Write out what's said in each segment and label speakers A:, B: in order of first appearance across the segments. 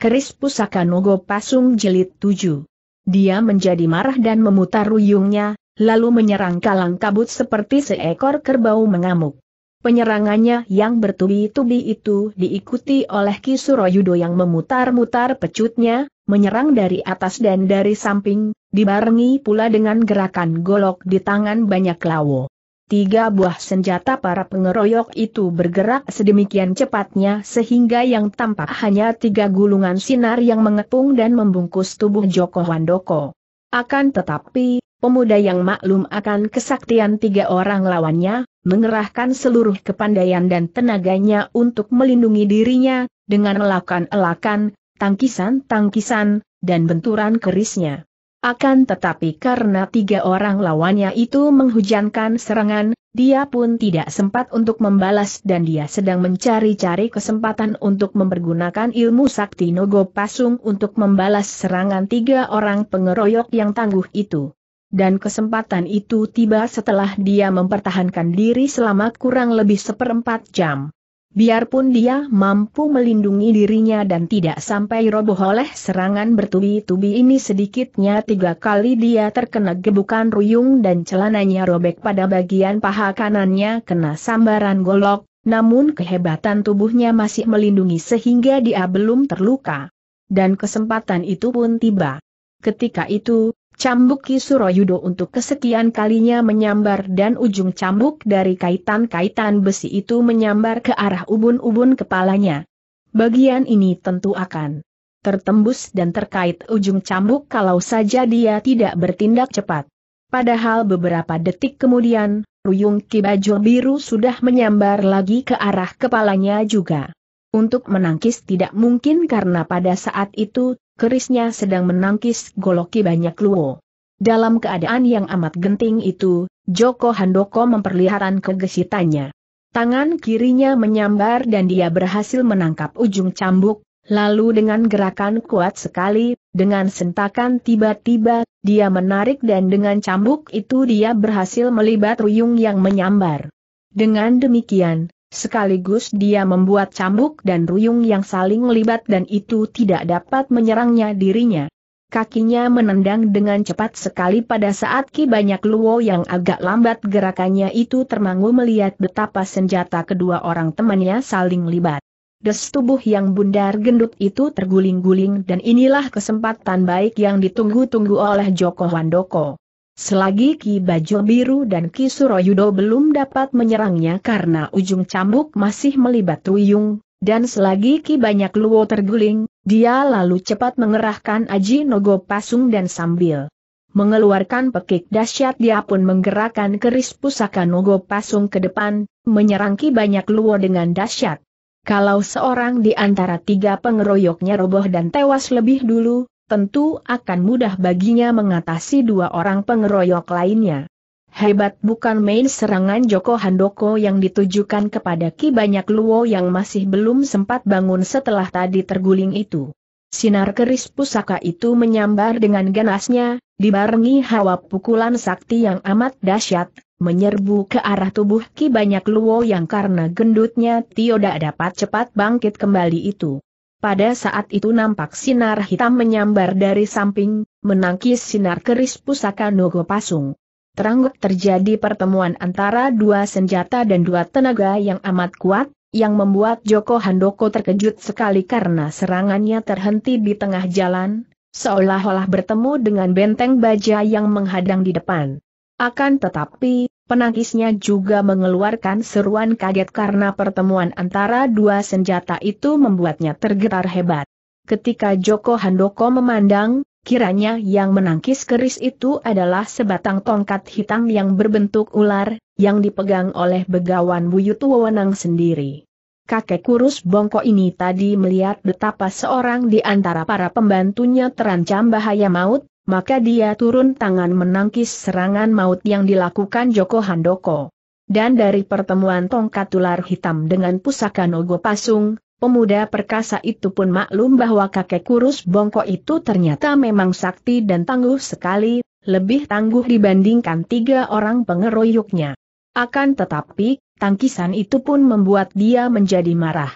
A: Keris Pusaka Nogo Pasung Jilid 7. Dia menjadi marah dan memutar ruyungnya, lalu menyerang kalang kabut seperti seekor kerbau mengamuk. Penyerangannya yang bertubi-tubi itu diikuti oleh Kisuroyudo yang memutar-mutar pecutnya, menyerang dari atas dan dari samping, dibarengi pula dengan gerakan golok di tangan banyak lawo. Tiga buah senjata para pengeroyok itu bergerak sedemikian cepatnya sehingga yang tampak hanya tiga gulungan sinar yang mengepung dan membungkus tubuh Joko Wandoko. Akan tetapi, pemuda yang maklum akan kesaktian tiga orang lawannya, mengerahkan seluruh kepandaian dan tenaganya untuk melindungi dirinya, dengan elakan-elakan, tangkisan-tangkisan, dan benturan kerisnya. Akan tetapi karena tiga orang lawannya itu menghujankan serangan, dia pun tidak sempat untuk membalas dan dia sedang mencari-cari kesempatan untuk mempergunakan ilmu sakti Nogo Pasung untuk membalas serangan tiga orang pengeroyok yang tangguh itu. Dan kesempatan itu tiba setelah dia mempertahankan diri selama kurang lebih seperempat jam. Biarpun dia mampu melindungi dirinya dan tidak sampai roboh oleh serangan bertubi-tubi ini sedikitnya tiga kali dia terkena gebukan ruyung dan celananya robek pada bagian paha kanannya kena sambaran golok, namun kehebatan tubuhnya masih melindungi sehingga dia belum terluka. Dan kesempatan itu pun tiba. Ketika itu, Cambuk Kisuroyudo untuk kesekian kalinya menyambar dan ujung cambuk dari kaitan-kaitan besi itu menyambar ke arah ubun-ubun kepalanya. Bagian ini tentu akan tertembus dan terkait ujung cambuk kalau saja dia tidak bertindak cepat. Padahal beberapa detik kemudian, Ruyung Ki Biru sudah menyambar lagi ke arah kepalanya juga. Untuk menangkis tidak mungkin karena pada saat itu kerisnya sedang menangkis goloki banyak luo. Dalam keadaan yang amat genting itu, Joko Handoko memperlihatkan kegesitannya. Tangan kirinya menyambar dan dia berhasil menangkap ujung cambuk, lalu dengan gerakan kuat sekali, dengan sentakan tiba-tiba, dia menarik dan dengan cambuk itu dia berhasil melibat ruyung yang menyambar. Dengan demikian, Sekaligus dia membuat cambuk dan ruyung yang saling melibat dan itu tidak dapat menyerangnya dirinya. Kakinya menendang dengan cepat sekali pada saat Ki Banyak Luo yang agak lambat gerakannya itu termangu melihat betapa senjata kedua orang temannya saling libat. Des tubuh yang bundar gendut itu terguling-guling dan inilah kesempatan baik yang ditunggu-tunggu oleh Joko Wandoko. Selagi Ki Bajo Biru dan Ki Suroyudo belum dapat menyerangnya karena ujung cambuk masih melibat Tuyung, dan selagi Ki Banyak Luo terguling, dia lalu cepat mengerahkan Aji Nogo Pasung dan sambil mengeluarkan pekik dahsyat dia pun menggerakkan keris pusaka Nogo Pasung ke depan, menyerang Ki Banyak Luo dengan dahsyat. Kalau seorang di antara tiga pengeroyoknya roboh dan tewas lebih dulu, tentu akan mudah baginya mengatasi dua orang pengeroyok lainnya. Hebat bukan main serangan Joko Handoko yang ditujukan kepada Ki Banyak Luo yang masih belum sempat bangun setelah tadi terguling itu. Sinar keris pusaka itu menyambar dengan ganasnya, dibarengi hawa pukulan sakti yang amat dahsyat, menyerbu ke arah tubuh Ki Banyak Luo yang karena gendutnya tidak dapat cepat bangkit kembali itu. Pada saat itu nampak sinar hitam menyambar dari samping, menangkis sinar keris pusaka Nogo Pasung. Terangguk terjadi pertemuan antara dua senjata dan dua tenaga yang amat kuat, yang membuat Joko Handoko terkejut sekali karena serangannya terhenti di tengah jalan, seolah-olah bertemu dengan benteng baja yang menghadang di depan. Akan tetapi, Penangkisnya juga mengeluarkan seruan kaget karena pertemuan antara dua senjata itu membuatnya tergetar hebat. Ketika Joko Handoko memandang, kiranya yang menangkis keris itu adalah sebatang tongkat hitam yang berbentuk ular, yang dipegang oleh begawan Buyut Wewenang sendiri. Kakek kurus bongko ini tadi melihat betapa seorang di antara para pembantunya terancam bahaya maut, maka dia turun tangan menangkis serangan maut yang dilakukan Joko Handoko. Dan dari pertemuan tongkat ular hitam dengan pusaka Nogo Pasung, pemuda perkasa itu pun maklum bahwa kakek kurus bongkok itu ternyata memang sakti dan tangguh sekali, lebih tangguh dibandingkan tiga orang pengeroyoknya. Akan tetapi, tangkisan itu pun membuat dia menjadi marah.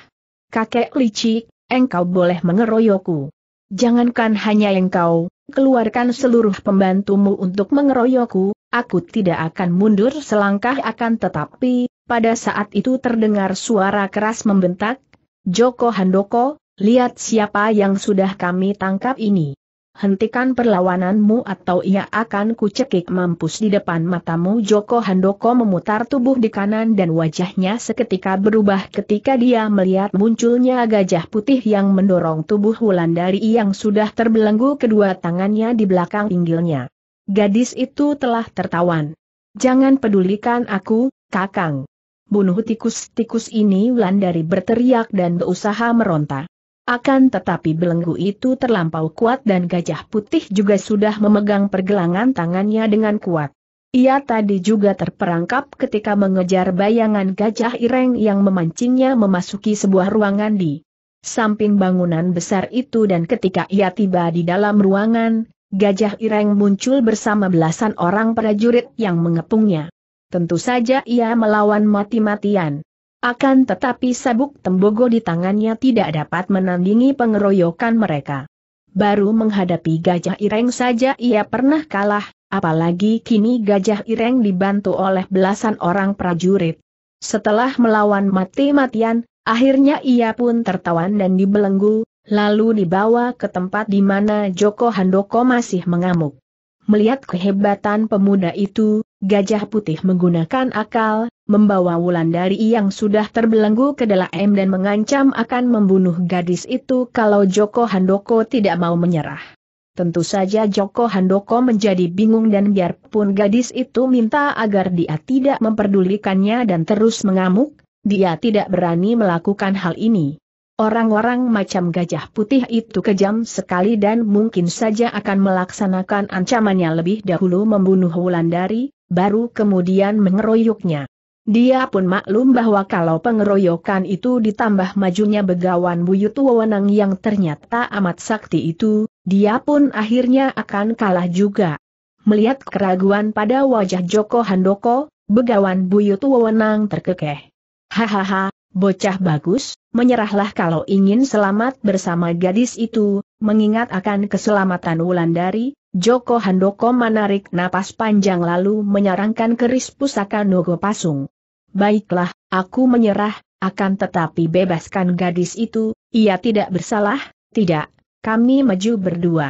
A: Kakek licik, engkau boleh mengeroyokku. Jangankan hanya engkau, keluarkan seluruh pembantumu untuk mengeroyokku, aku tidak akan mundur selangkah akan tetapi, pada saat itu terdengar suara keras membentak, Joko Handoko, lihat siapa yang sudah kami tangkap ini hentikan perlawananmu atau ia akan kucekik mampus di depan matamu Joko Handoko memutar tubuh di kanan dan wajahnya seketika berubah ketika dia melihat munculnya gajah putih yang mendorong tubuh Wulandari yang sudah terbelenggu kedua tangannya di belakang pinggilnya. Gadis itu telah tertawan. Jangan pedulikan aku, kakang. Bunuh tikus-tikus ini Wulandari berteriak dan berusaha meronta. Akan tetapi belenggu itu terlampau kuat dan gajah putih juga sudah memegang pergelangan tangannya dengan kuat. Ia tadi juga terperangkap ketika mengejar bayangan gajah ireng yang memancingnya memasuki sebuah ruangan di samping bangunan besar itu dan ketika ia tiba di dalam ruangan, gajah ireng muncul bersama belasan orang prajurit yang mengepungnya. Tentu saja ia melawan mati-matian. Akan tetapi sabuk tembogo di tangannya tidak dapat menandingi pengeroyokan mereka. Baru menghadapi gajah ireng saja ia pernah kalah, apalagi kini gajah ireng dibantu oleh belasan orang prajurit. Setelah melawan mati-matian, akhirnya ia pun tertawan dan dibelenggu, lalu dibawa ke tempat di mana Joko Handoko masih mengamuk. Melihat kehebatan pemuda itu, Gajah Putih menggunakan akal, membawa Wulandari yang sudah terbelenggu ke dalam dan mengancam akan membunuh gadis itu kalau Joko Handoko tidak mau menyerah. Tentu saja Joko Handoko menjadi bingung dan biarpun gadis itu minta agar dia tidak memperdulikannya dan terus mengamuk, dia tidak berani melakukan hal ini. Orang-orang macam gajah putih itu kejam sekali dan mungkin saja akan melaksanakan ancamannya lebih dahulu membunuh Wulandari, baru kemudian mengeroyoknya. Dia pun maklum bahwa kalau pengeroyokan itu ditambah majunya begawan buyut wewenang yang ternyata amat sakti itu, dia pun akhirnya akan kalah juga. Melihat keraguan pada wajah Joko Handoko, begawan buyut wewenang terkekeh. Hahaha, bocah bagus, menyerahlah kalau ingin selamat bersama gadis itu, mengingat akan keselamatan Wulandari, Joko Handoko menarik napas panjang lalu menyarankan keris pusaka Nogo Pasung. Baiklah, aku menyerah, akan tetapi bebaskan gadis itu, ia tidak bersalah, tidak, kami maju berdua.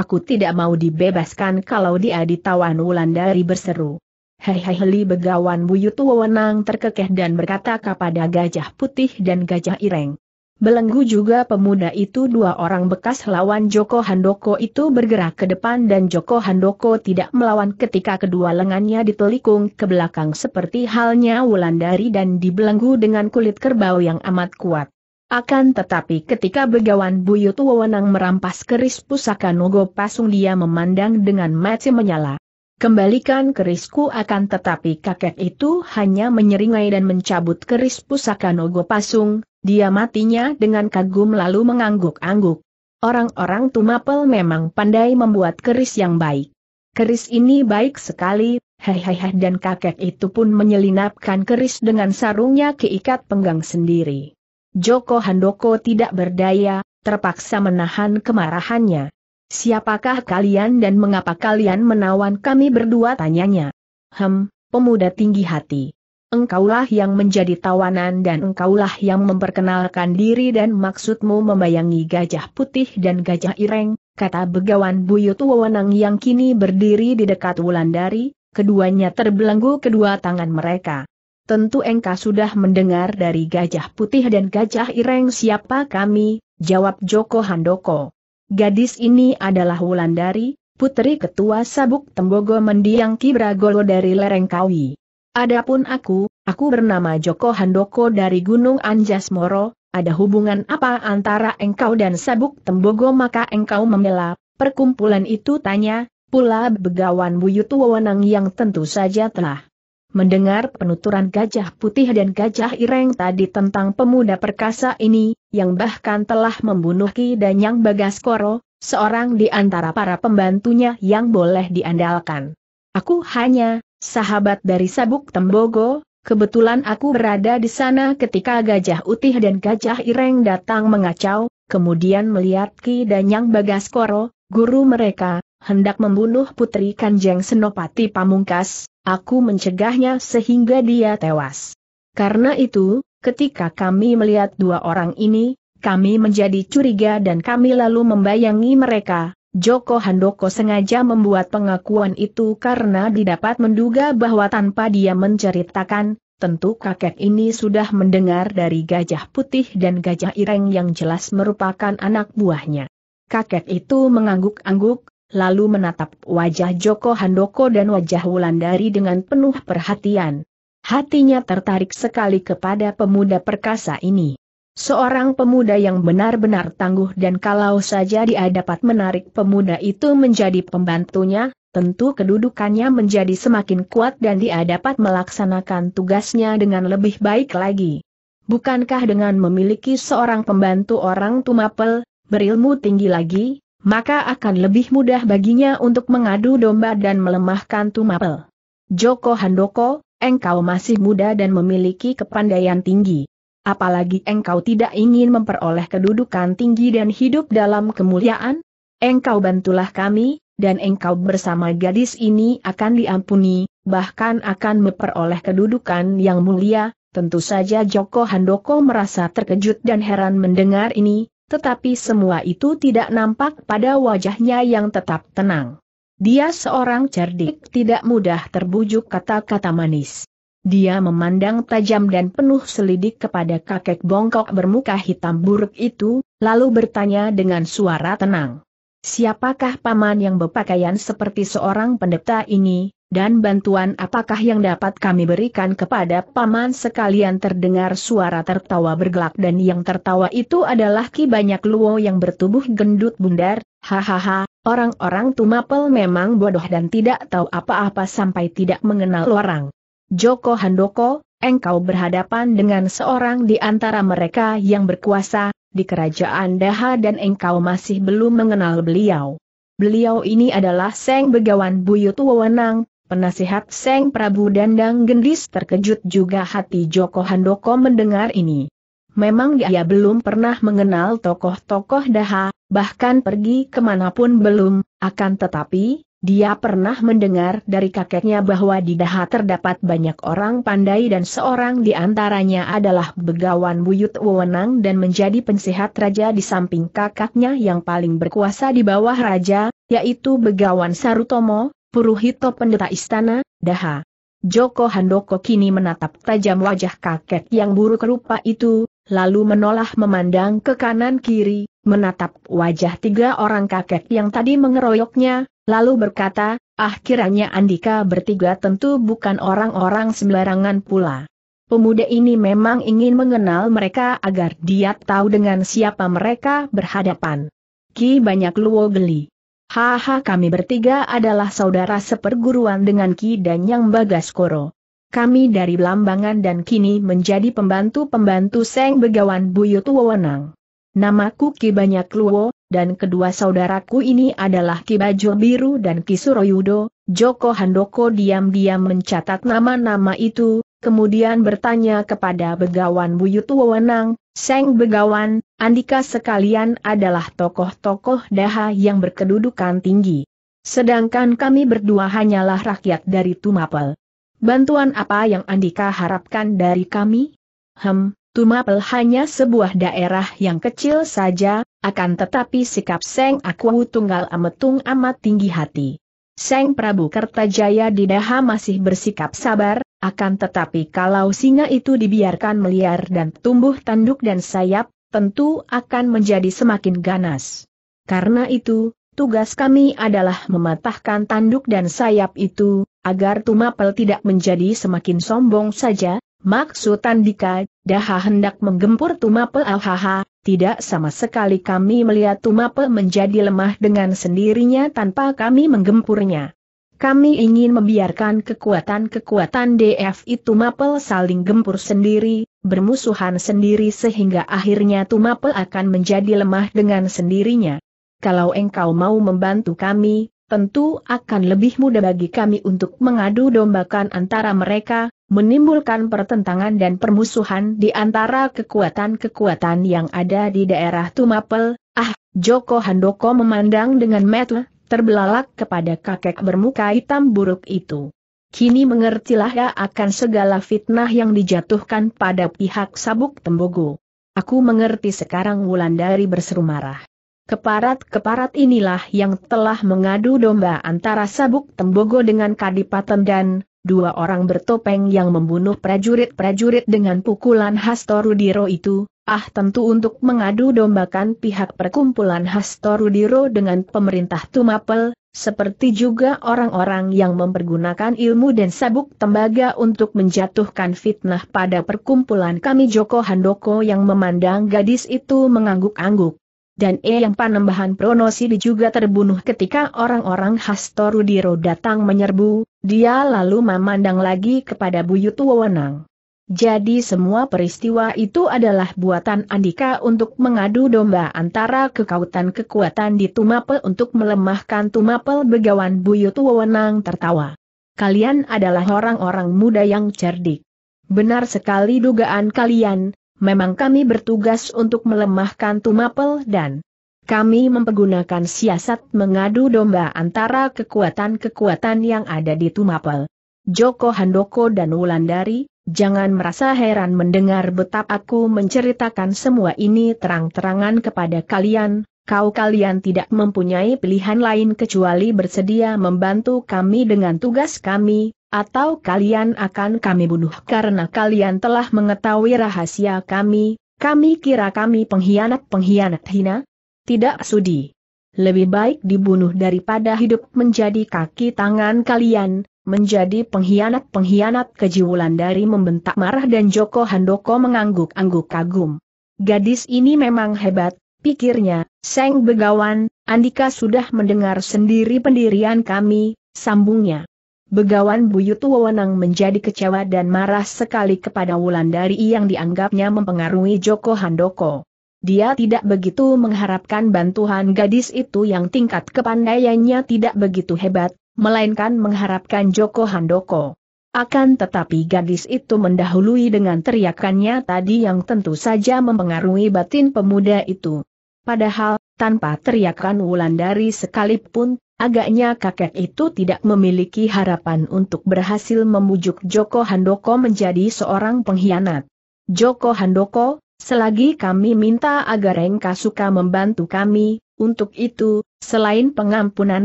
A: Aku tidak mau dibebaskan kalau dia ditawan Wulandari berseru. Hei, hei, heli begawan buyut wewenang terkekeh dan berkata kepada gajah putih dan gajah ireng. Belenggu juga pemuda itu dua orang bekas lawan Joko Handoko itu bergerak ke depan dan Joko Handoko tidak melawan ketika kedua lengannya ditelikung ke belakang seperti halnya Wulandari dan dibelenggu dengan kulit kerbau yang amat kuat. Akan tetapi ketika Begawan Buyut Wewenang merampas keris pusaka Nogo Pasung dia memandang dengan mati menyala. Kembalikan kerisku akan tetapi kakek itu hanya menyeringai dan mencabut keris pusaka Nogo Pasung, dia matinya dengan kagum lalu mengangguk-angguk. Orang-orang Tumapel memang pandai membuat keris yang baik. Keris ini baik sekali, hehehe dan kakek itu pun menyelinapkan keris dengan sarungnya keikat penggang sendiri. Joko Handoko tidak berdaya, terpaksa menahan kemarahannya. Siapakah kalian dan mengapa kalian menawan kami berdua tanyanya? Hem, pemuda tinggi hati engkaulah yang menjadi tawanan dan engkaulah yang memperkenalkan diri dan maksudmu membayangi gajah putih dan gajah ireng, kata begawan Buyut Wewenang yang kini berdiri di dekat Wulandari, keduanya terbelenggu kedua tangan mereka. Tentu engkau sudah mendengar dari gajah putih dan gajah ireng siapa kami, jawab Joko Handoko. Gadis ini adalah Wulandari, putri ketua sabuk Tembogo mendiang Kibragolo dari lereng Kawi. Adapun aku, aku bernama Joko Handoko dari Gunung Anjas Moro, ada hubungan apa antara engkau dan sabuk tembogo maka engkau membela, perkumpulan itu tanya, pula begawan Buyut Wewenang yang tentu saja telah mendengar penuturan gajah putih dan gajah ireng tadi tentang pemuda perkasa ini, yang bahkan telah membunuh Ki Danyang Bagaskoro, seorang di antara para pembantunya yang boleh diandalkan. Aku hanya sahabat dari Sabuk Tembogo, kebetulan aku berada di sana ketika Gajah Utih dan Gajah Ireng datang mengacau, kemudian melihat Ki Danyang Bagaskoro, guru mereka, hendak membunuh putri Kanjeng Senopati Pamungkas, aku mencegahnya sehingga dia tewas. Karena itu, ketika kami melihat dua orang ini, kami menjadi curiga dan kami lalu membayangi mereka, Joko Handoko sengaja membuat pengakuan itu karena didapat menduga bahwa tanpa dia menceritakan, tentu kakek ini sudah mendengar dari gajah putih dan gajah ireng yang jelas merupakan anak buahnya. Kakek itu mengangguk-angguk, lalu menatap wajah Joko Handoko dan wajah Wulandari dengan penuh perhatian. Hatinya tertarik sekali kepada pemuda perkasa ini. Seorang pemuda yang benar-benar tangguh dan kalau saja dia dapat menarik pemuda itu menjadi pembantunya, tentu kedudukannya menjadi semakin kuat dan dia dapat melaksanakan tugasnya dengan lebih baik lagi. Bukankah dengan memiliki seorang pembantu orang tumapel, berilmu tinggi lagi, maka akan lebih mudah baginya untuk mengadu domba dan melemahkan tumapel. Joko Handoko, engkau masih muda dan memiliki kepandaian tinggi apalagi engkau tidak ingin memperoleh kedudukan tinggi dan hidup dalam kemuliaan? Engkau bantulah kami, dan engkau bersama gadis ini akan diampuni, bahkan akan memperoleh kedudukan yang mulia. Tentu saja Joko Handoko merasa terkejut dan heran mendengar ini, tetapi semua itu tidak nampak pada wajahnya yang tetap tenang. Dia seorang cerdik tidak mudah terbujuk kata-kata manis. Dia memandang tajam dan penuh selidik kepada kakek bongkok bermuka hitam buruk itu, lalu bertanya dengan suara tenang. Siapakah paman yang berpakaian seperti seorang pendeta ini, dan bantuan apakah yang dapat kami berikan kepada paman sekalian terdengar suara tertawa bergelak dan yang tertawa itu adalah ki banyak luo yang bertubuh gendut bundar, hahaha, orang-orang tumapel memang bodoh dan tidak tahu apa-apa sampai tidak mengenal orang. Joko Handoko, engkau berhadapan dengan seorang di antara mereka yang berkuasa, di kerajaan Daha dan engkau masih belum mengenal beliau. Beliau ini adalah Seng Begawan Buyut Wewenang, penasihat Seng Prabu Dandang Gendis terkejut juga hati Joko Handoko mendengar ini. Memang dia belum pernah mengenal tokoh-tokoh Daha, bahkan pergi kemanapun belum, akan tetapi, dia pernah mendengar dari kakeknya bahwa di Daha terdapat banyak orang pandai dan seorang di antaranya adalah begawan buyut wewenang dan menjadi pensehat raja di samping kakaknya yang paling berkuasa di bawah raja, yaitu begawan Sarutomo, Puruhito pendeta istana, Daha. Joko Handoko kini menatap tajam wajah kakek yang buruk rupa itu, lalu menolak memandang ke kanan kiri, menatap wajah tiga orang kakek yang tadi mengeroyoknya, Lalu berkata, ah kiranya Andika bertiga tentu bukan orang-orang sembarangan pula. Pemuda ini memang ingin mengenal mereka agar dia tahu dengan siapa mereka berhadapan. Ki banyak luo geli. Haha kami bertiga adalah saudara seperguruan dengan Ki dan Yang Bagas Koro. Kami dari Lambangan dan kini menjadi pembantu-pembantu Seng Begawan Buyut Wewenang. Namaku Ki Banyak Luo, dan kedua saudaraku ini adalah Kibajo Biru dan Ki Suroyudo, Joko Handoko diam-diam mencatat nama-nama itu, kemudian bertanya kepada Begawan Buyut Wewenang, Seng Begawan, Andika sekalian adalah tokoh-tokoh daha yang berkedudukan tinggi. Sedangkan kami berdua hanyalah rakyat dari Tumapel. Bantuan apa yang Andika harapkan dari kami? Hem, Tumapel hanya sebuah daerah yang kecil saja, akan tetapi sikap Seng Aku Tunggal Ametung amat tinggi hati. Seng Prabu Kertajaya di Daha masih bersikap sabar, akan tetapi kalau singa itu dibiarkan meliar dan tumbuh tanduk dan sayap, tentu akan menjadi semakin ganas. Karena itu, tugas kami adalah mematahkan tanduk dan sayap itu, agar Tumapel tidak menjadi semakin sombong saja, Maksud Tandika, Daha hendak menggempur Tumapel Alhaha, tidak sama sekali kami melihat Tumapel menjadi lemah dengan sendirinya tanpa kami menggempurnya. Kami ingin membiarkan kekuatan-kekuatan DF itu Tumapel saling gempur sendiri, bermusuhan sendiri sehingga akhirnya Tumapel akan menjadi lemah dengan sendirinya. Kalau engkau mau membantu kami, tentu akan lebih mudah bagi kami untuk mengadu dombakan antara mereka, menimbulkan pertentangan dan permusuhan di antara kekuatan-kekuatan yang ada di daerah Tumapel, ah, Joko Handoko memandang dengan metu, terbelalak kepada kakek bermuka hitam buruk itu. Kini mengertilah ya akan segala fitnah yang dijatuhkan pada pihak sabuk tembogo. Aku mengerti sekarang Wulandari berseru marah. Keparat-keparat inilah yang telah mengadu domba antara sabuk tembogo dengan kadipaten dan dua orang bertopeng yang membunuh prajurit-prajurit dengan pukulan Hastorudiro itu, ah tentu untuk mengadu dombakan pihak perkumpulan Hastorudiro dengan pemerintah Tumapel, seperti juga orang-orang yang mempergunakan ilmu dan sabuk tembaga untuk menjatuhkan fitnah pada perkumpulan kami Joko Handoko yang memandang gadis itu mengangguk-angguk. Dan E yang panembahan pronosi juga terbunuh ketika orang-orang Hastorudiro datang menyerbu, dia lalu memandang lagi kepada Buyut Wewenang. Jadi semua peristiwa itu adalah buatan Andika untuk mengadu domba antara kekautan kekuatan di Tumapel untuk melemahkan Tumapel begawan Buyut Wewenang tertawa. Kalian adalah orang-orang muda yang cerdik. Benar sekali dugaan kalian, memang kami bertugas untuk melemahkan Tumapel dan kami mempergunakan siasat mengadu domba antara kekuatan-kekuatan yang ada di Tumapel. Joko Handoko dan Wulandari, jangan merasa heran mendengar betapa aku menceritakan semua ini terang-terangan kepada kalian, kau kalian tidak mempunyai pilihan lain kecuali bersedia membantu kami dengan tugas kami, atau kalian akan kami bunuh karena kalian telah mengetahui rahasia kami, kami kira kami pengkhianat-pengkhianat hina, tidak sudi. Lebih baik dibunuh daripada hidup menjadi kaki tangan kalian, menjadi pengkhianat-pengkhianat kejiwulan dari membentak marah dan Joko Handoko mengangguk-angguk kagum. Gadis ini memang hebat, pikirnya, Seng Begawan, Andika sudah mendengar sendiri pendirian kami, sambungnya. Begawan Buyut Wewenang menjadi kecewa dan marah sekali kepada Wulandari yang dianggapnya mempengaruhi Joko Handoko. Dia tidak begitu mengharapkan bantuan gadis itu yang tingkat kepandaiannya tidak begitu hebat, melainkan mengharapkan Joko Handoko. Akan tetapi gadis itu mendahului dengan teriakannya tadi yang tentu saja mempengaruhi batin pemuda itu. Padahal, tanpa teriakan Wulandari sekalipun, agaknya kakek itu tidak memiliki harapan untuk berhasil memujuk Joko Handoko menjadi seorang pengkhianat. Joko Handoko, Selagi kami minta agar engkau suka membantu kami, untuk itu, selain pengampunan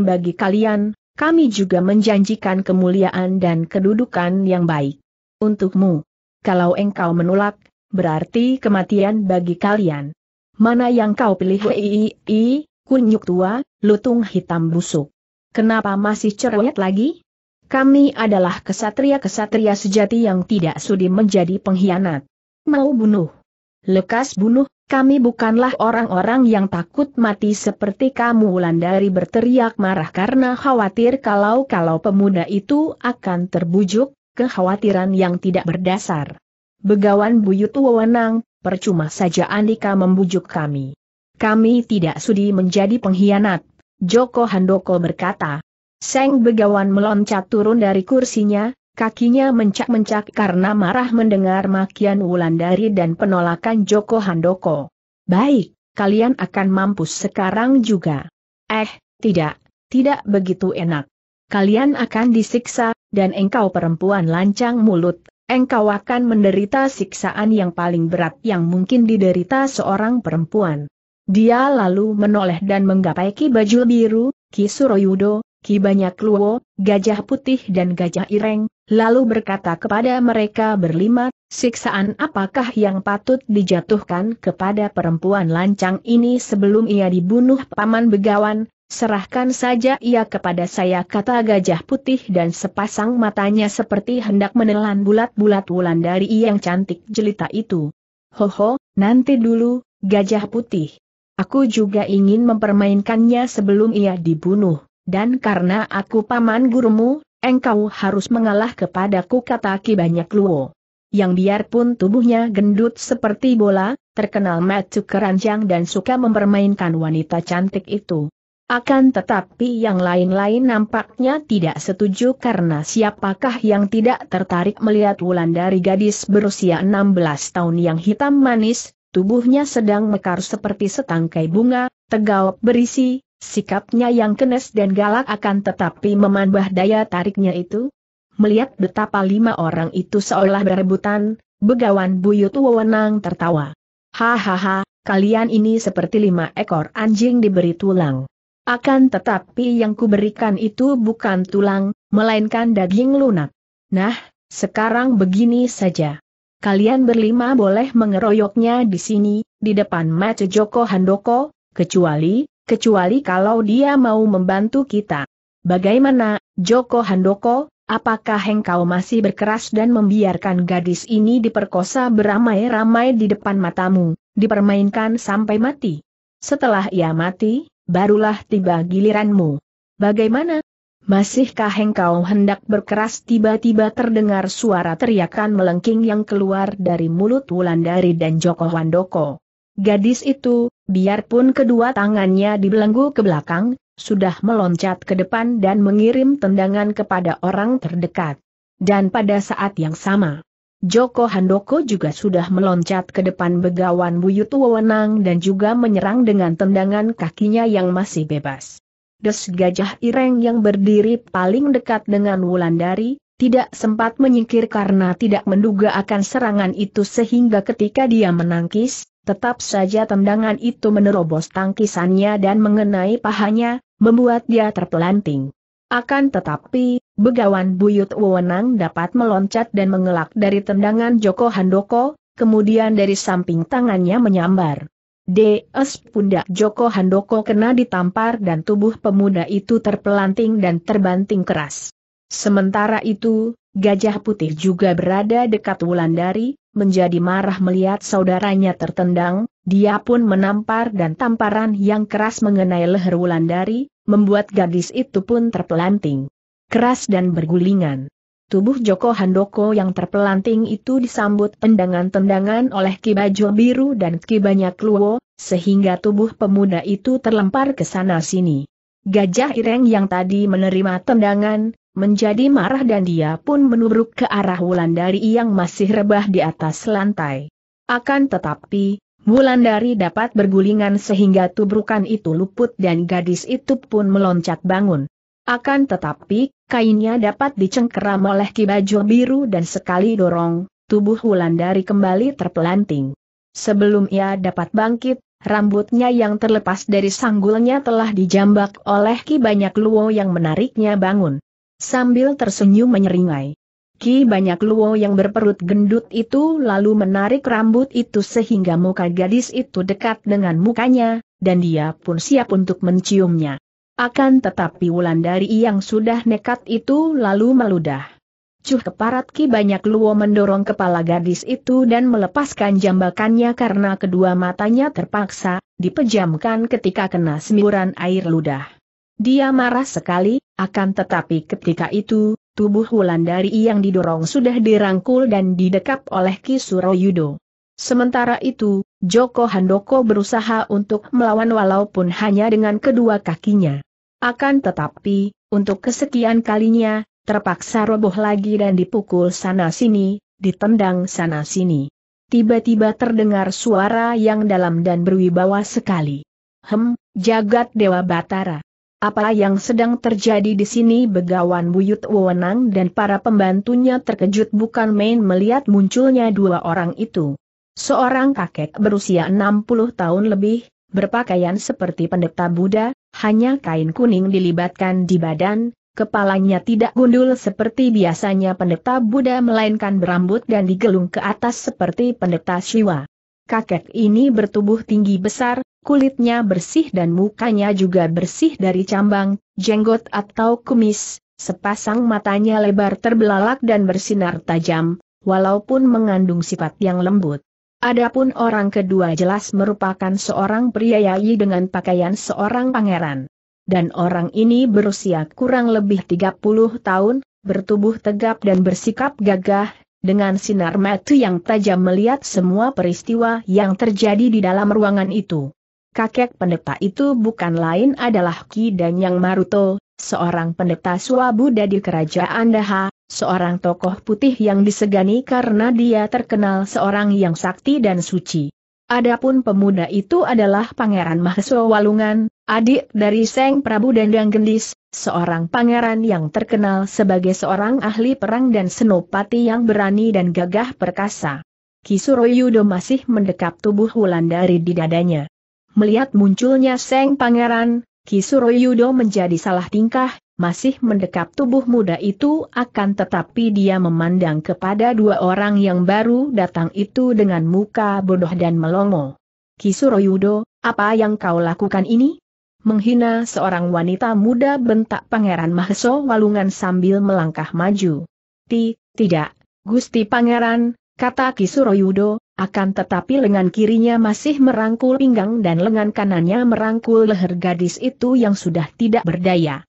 A: bagi kalian, kami juga menjanjikan kemuliaan dan kedudukan yang baik. Untukmu. Kalau engkau menolak, berarti kematian bagi kalian. Mana yang kau pilih Wii, kunyuk tua, lutung hitam busuk. Kenapa masih cerewet lagi? Kami adalah kesatria-kesatria sejati yang tidak sudi menjadi pengkhianat. Mau bunuh. Lekas bunuh, kami bukanlah orang-orang yang takut mati seperti kamu Wulandari berteriak marah karena khawatir kalau-kalau pemuda itu akan terbujuk, kekhawatiran yang tidak berdasar. Begawan buyut wewenang, percuma saja Andika membujuk kami. Kami tidak sudi menjadi pengkhianat, Joko Handoko berkata. Seng Begawan meloncat turun dari kursinya, Kakinya mencak-mencak karena marah mendengar makian Wulandari dan penolakan Joko Handoko. Baik, kalian akan mampus sekarang juga. Eh, tidak, tidak begitu enak. Kalian akan disiksa, dan engkau perempuan lancang mulut, engkau akan menderita siksaan yang paling berat yang mungkin diderita seorang perempuan. Dia lalu menoleh dan menggapai ki baju biru, Ki Suroyudo, Ki Banyak Luo, Gajah Putih dan Gajah Ireng, lalu berkata kepada mereka berlima, siksaan apakah yang patut dijatuhkan kepada perempuan lancang ini sebelum ia dibunuh Paman Begawan, serahkan saja ia kepada saya kata Gajah Putih dan sepasang matanya seperti hendak menelan bulat-bulat wulan dari yang cantik jelita itu. Ho ho, nanti dulu, Gajah Putih. Aku juga ingin mempermainkannya sebelum ia dibunuh. Dan karena aku paman gurumu, engkau harus mengalah kepadaku kata Ki Banyak Luo. Yang biarpun tubuhnya gendut seperti bola, terkenal macu keranjang dan suka mempermainkan wanita cantik itu. Akan tetapi yang lain-lain nampaknya tidak setuju karena siapakah yang tidak tertarik melihat wulan dari gadis berusia 16 tahun yang hitam manis, tubuhnya sedang mekar seperti setangkai bunga, tegau berisi, Sikapnya yang kenes dan galak akan tetapi memanbah daya tariknya itu. Melihat betapa lima orang itu seolah berebutan, begawan buyut wewenang tertawa. Hahaha, kalian ini seperti lima ekor anjing diberi tulang. Akan tetapi yang kuberikan itu bukan tulang, melainkan daging lunak. Nah, sekarang begini saja. Kalian berlima boleh mengeroyoknya di sini, di depan Mace Joko Handoko, kecuali, kecuali kalau dia mau membantu kita. Bagaimana, Joko Handoko, apakah engkau masih berkeras dan membiarkan gadis ini diperkosa beramai-ramai di depan matamu, dipermainkan sampai mati? Setelah ia mati, barulah tiba giliranmu. Bagaimana? Masihkah engkau hendak berkeras tiba-tiba terdengar suara teriakan melengking yang keluar dari mulut Wulandari dan Joko Handoko. Gadis itu, biarpun kedua tangannya dibelenggu ke belakang, sudah meloncat ke depan dan mengirim tendangan kepada orang terdekat. Dan pada saat yang sama, Joko Handoko juga sudah meloncat ke depan begawan Buyut Wewenang dan juga menyerang dengan tendangan kakinya yang masih bebas. Des Gajah Ireng yang berdiri paling dekat dengan Wulandari, tidak sempat menyingkir karena tidak menduga akan serangan itu sehingga ketika dia menangkis, Tetap saja tendangan itu menerobos tangkisannya dan mengenai pahanya, membuat dia terpelanting. Akan tetapi, begawan buyut wewenang dapat meloncat dan mengelak dari tendangan Joko Handoko, kemudian dari samping tangannya menyambar. DS pundak Joko Handoko kena ditampar dan tubuh pemuda itu terpelanting dan terbanting keras. Sementara itu, Gajah Putih juga berada dekat Wulandari, menjadi marah melihat saudaranya tertendang, dia pun menampar dan tamparan yang keras mengenai leher Wulandari, membuat gadis itu pun terpelanting. Keras dan bergulingan. Tubuh Joko Handoko yang terpelanting itu disambut tendangan-tendangan oleh Ki Bajo Biru dan Ki Banyak Luo, sehingga tubuh pemuda itu terlempar ke sana-sini. Gajah Ireng yang tadi menerima tendangan, menjadi marah dan dia pun menubruk ke arah Wulandari yang masih rebah di atas lantai. Akan tetapi, Wulandari dapat bergulingan sehingga tubrukan itu luput dan gadis itu pun meloncat bangun. Akan tetapi, kainnya dapat dicengkeram oleh kibaju biru dan sekali dorong, tubuh Wulandari kembali terpelanting. Sebelum ia dapat bangkit, rambutnya yang terlepas dari sanggulnya telah dijambak oleh Ki Banyak Luo yang menariknya bangun sambil tersenyum menyeringai. Ki banyak luo yang berperut gendut itu lalu menarik rambut itu sehingga muka gadis itu dekat dengan mukanya, dan dia pun siap untuk menciumnya. Akan tetapi Wulan Dari yang sudah nekat itu lalu meludah. Cuh keparat Ki banyak luo mendorong kepala gadis itu dan melepaskan jambakannya karena kedua matanya terpaksa, dipejamkan ketika kena semburan air ludah. Dia marah sekali, akan tetapi ketika itu, tubuh Wulandari yang didorong sudah dirangkul dan didekap oleh Kisuro Yudo. Sementara itu, Joko Handoko berusaha untuk melawan walaupun hanya dengan kedua kakinya. Akan tetapi, untuk kesekian kalinya, terpaksa roboh lagi dan dipukul sana-sini, ditendang sana-sini. Tiba-tiba terdengar suara yang dalam dan berwibawa sekali. Hem, jagat Dewa Batara. Apa yang sedang terjadi di sini begawan Buyut Wewenang dan para pembantunya terkejut bukan main melihat munculnya dua orang itu. Seorang kakek berusia 60 tahun lebih, berpakaian seperti pendeta Buddha, hanya kain kuning dilibatkan di badan, kepalanya tidak gundul seperti biasanya pendeta Buddha melainkan berambut dan digelung ke atas seperti pendeta Siwa kakek ini bertubuh tinggi besar, kulitnya bersih dan mukanya juga bersih dari cambang, jenggot atau kumis, sepasang matanya lebar terbelalak dan bersinar tajam, walaupun mengandung sifat yang lembut. Adapun orang kedua jelas merupakan seorang pria yai dengan pakaian seorang pangeran. Dan orang ini berusia kurang lebih 30 tahun, bertubuh tegap dan bersikap gagah, dengan sinar mata yang tajam melihat semua peristiwa yang terjadi di dalam ruangan itu. Kakek pendeta itu bukan lain adalah Ki Danyang Maruto, seorang pendeta Swabuddha di kerajaan Daha, seorang tokoh putih yang disegani karena dia terkenal seorang yang sakti dan suci. Adapun pemuda itu adalah Pangeran Maheswa Walungan, adik dari Seng Prabu Dandang Gendis, seorang pangeran yang terkenal sebagai seorang ahli perang dan senopati yang berani dan gagah perkasa. Kisuro Yudo masih mendekap tubuh Wulandari di dadanya. Melihat munculnya Seng Pangeran, Kisuro Yudo menjadi salah tingkah, masih mendekap tubuh muda itu akan tetapi dia memandang kepada dua orang yang baru datang itu dengan muka bodoh dan melongo. Kisuroyudo, apa yang kau lakukan ini? Menghina seorang wanita muda bentak Pangeran Mahso Walungan sambil melangkah maju. Ti, tidak, Gusti Pangeran, kata Kisuroyudo, akan tetapi lengan kirinya masih merangkul pinggang dan lengan kanannya merangkul leher gadis itu yang sudah tidak berdaya.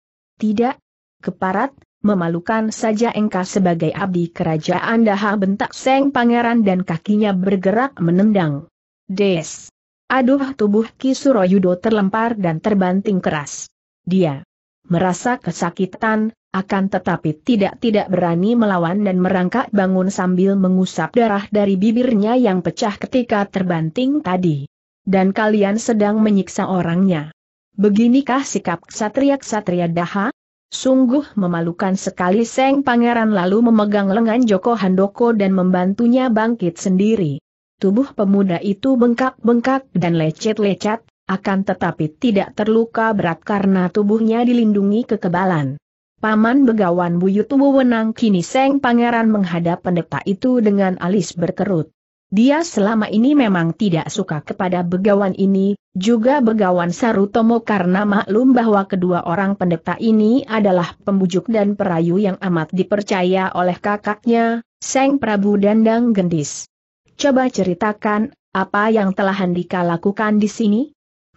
A: Tidak. Keparat, memalukan saja engkau sebagai abdi kerajaan daha bentak Seng Pangeran dan kakinya bergerak menendang. Des. Aduh tubuh Kisuroyudo terlempar dan terbanting keras. Dia merasa kesakitan, akan tetapi tidak-tidak berani melawan dan merangkak bangun sambil mengusap darah dari bibirnya yang pecah ketika terbanting tadi. Dan kalian sedang menyiksa orangnya. Beginikah sikap ksatria-ksatria daha? Sungguh memalukan sekali Seng Pangeran lalu memegang lengan Joko Handoko dan membantunya bangkit sendiri. Tubuh pemuda itu bengkak-bengkak dan lecet lecet akan tetapi tidak terluka berat karena tubuhnya dilindungi kekebalan. Paman Begawan Buyut Wewenang kini Seng Pangeran menghadap pendeta itu dengan alis berkerut. Dia selama ini memang tidak suka kepada begawan ini, juga begawan Sarutomo karena maklum bahwa kedua orang pendeta ini adalah pembujuk dan perayu yang amat dipercaya oleh kakaknya, Seng Prabu Dandang Gendis. Coba ceritakan, apa yang telah Handika lakukan di sini?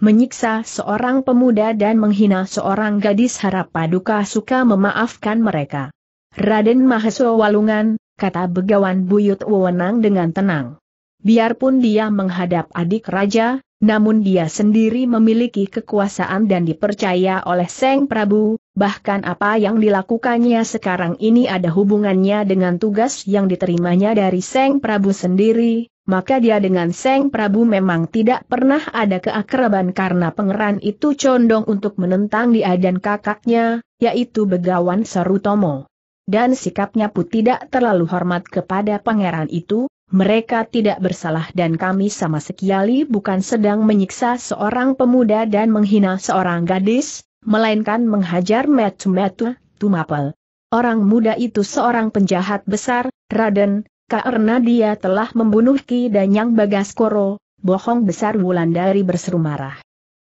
A: Menyiksa seorang pemuda dan menghina seorang gadis harap paduka suka memaafkan mereka. Raden Maheso Walungan, kata Begawan Buyut Wewenang dengan tenang. Biarpun dia menghadap adik raja, namun dia sendiri memiliki kekuasaan dan dipercaya oleh Seng Prabu, bahkan apa yang dilakukannya sekarang ini ada hubungannya dengan tugas yang diterimanya dari Seng Prabu sendiri, maka dia dengan Seng Prabu memang tidak pernah ada keakraban karena pangeran itu condong untuk menentang dia dan kakaknya, yaitu Begawan Sarutomo. Dan sikapnya pun tidak terlalu hormat kepada pangeran itu, mereka tidak bersalah dan kami sama sekali bukan sedang menyiksa seorang pemuda dan menghina seorang gadis, melainkan menghajar metu-metu, tumapel. Orang muda itu seorang penjahat besar, Raden, karena dia telah membunuh Ki dan Yang Bagaskoro, bohong besar Wulandari berseru marah.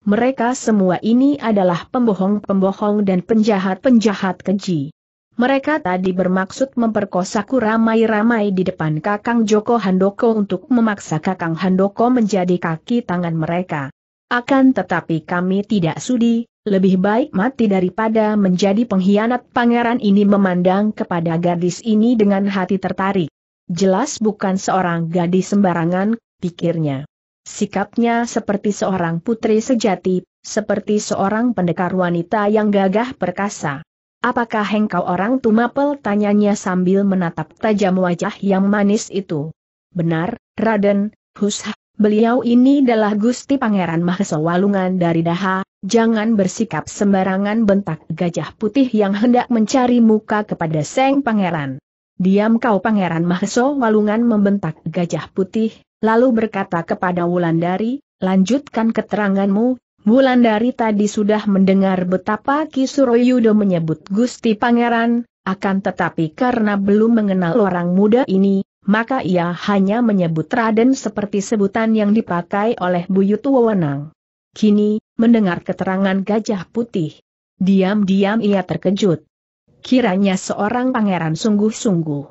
A: Mereka semua ini adalah pembohong-pembohong dan penjahat-penjahat keji. Mereka tadi bermaksud memperkosaku ramai-ramai di depan Kakang Joko Handoko untuk memaksa Kakang Handoko menjadi kaki tangan mereka. Akan tetapi kami tidak sudi, lebih baik mati daripada menjadi pengkhianat pangeran ini memandang kepada gadis ini dengan hati tertarik. Jelas bukan seorang gadis sembarangan, pikirnya. Sikapnya seperti seorang putri sejati, seperti seorang pendekar wanita yang gagah perkasa. Apakah engkau orang Tumapel? Tanyanya sambil menatap tajam wajah yang manis itu. Benar, Raden, Husha, beliau ini adalah Gusti Pangeran Mahesa Walungan dari Daha, jangan bersikap sembarangan bentak gajah putih yang hendak mencari muka kepada Seng Pangeran. Diam kau Pangeran Mahesa Walungan membentak gajah putih, lalu berkata kepada Wulandari, lanjutkan keteranganmu, dari tadi sudah mendengar betapa Kisuroyudo menyebut Gusti Pangeran, akan tetapi karena belum mengenal orang muda ini, maka ia hanya menyebut Raden seperti sebutan yang dipakai oleh Buyut Wewenang. Kini, mendengar keterangan Gajah Putih, diam-diam ia terkejut. Kiranya seorang pangeran sungguh-sungguh.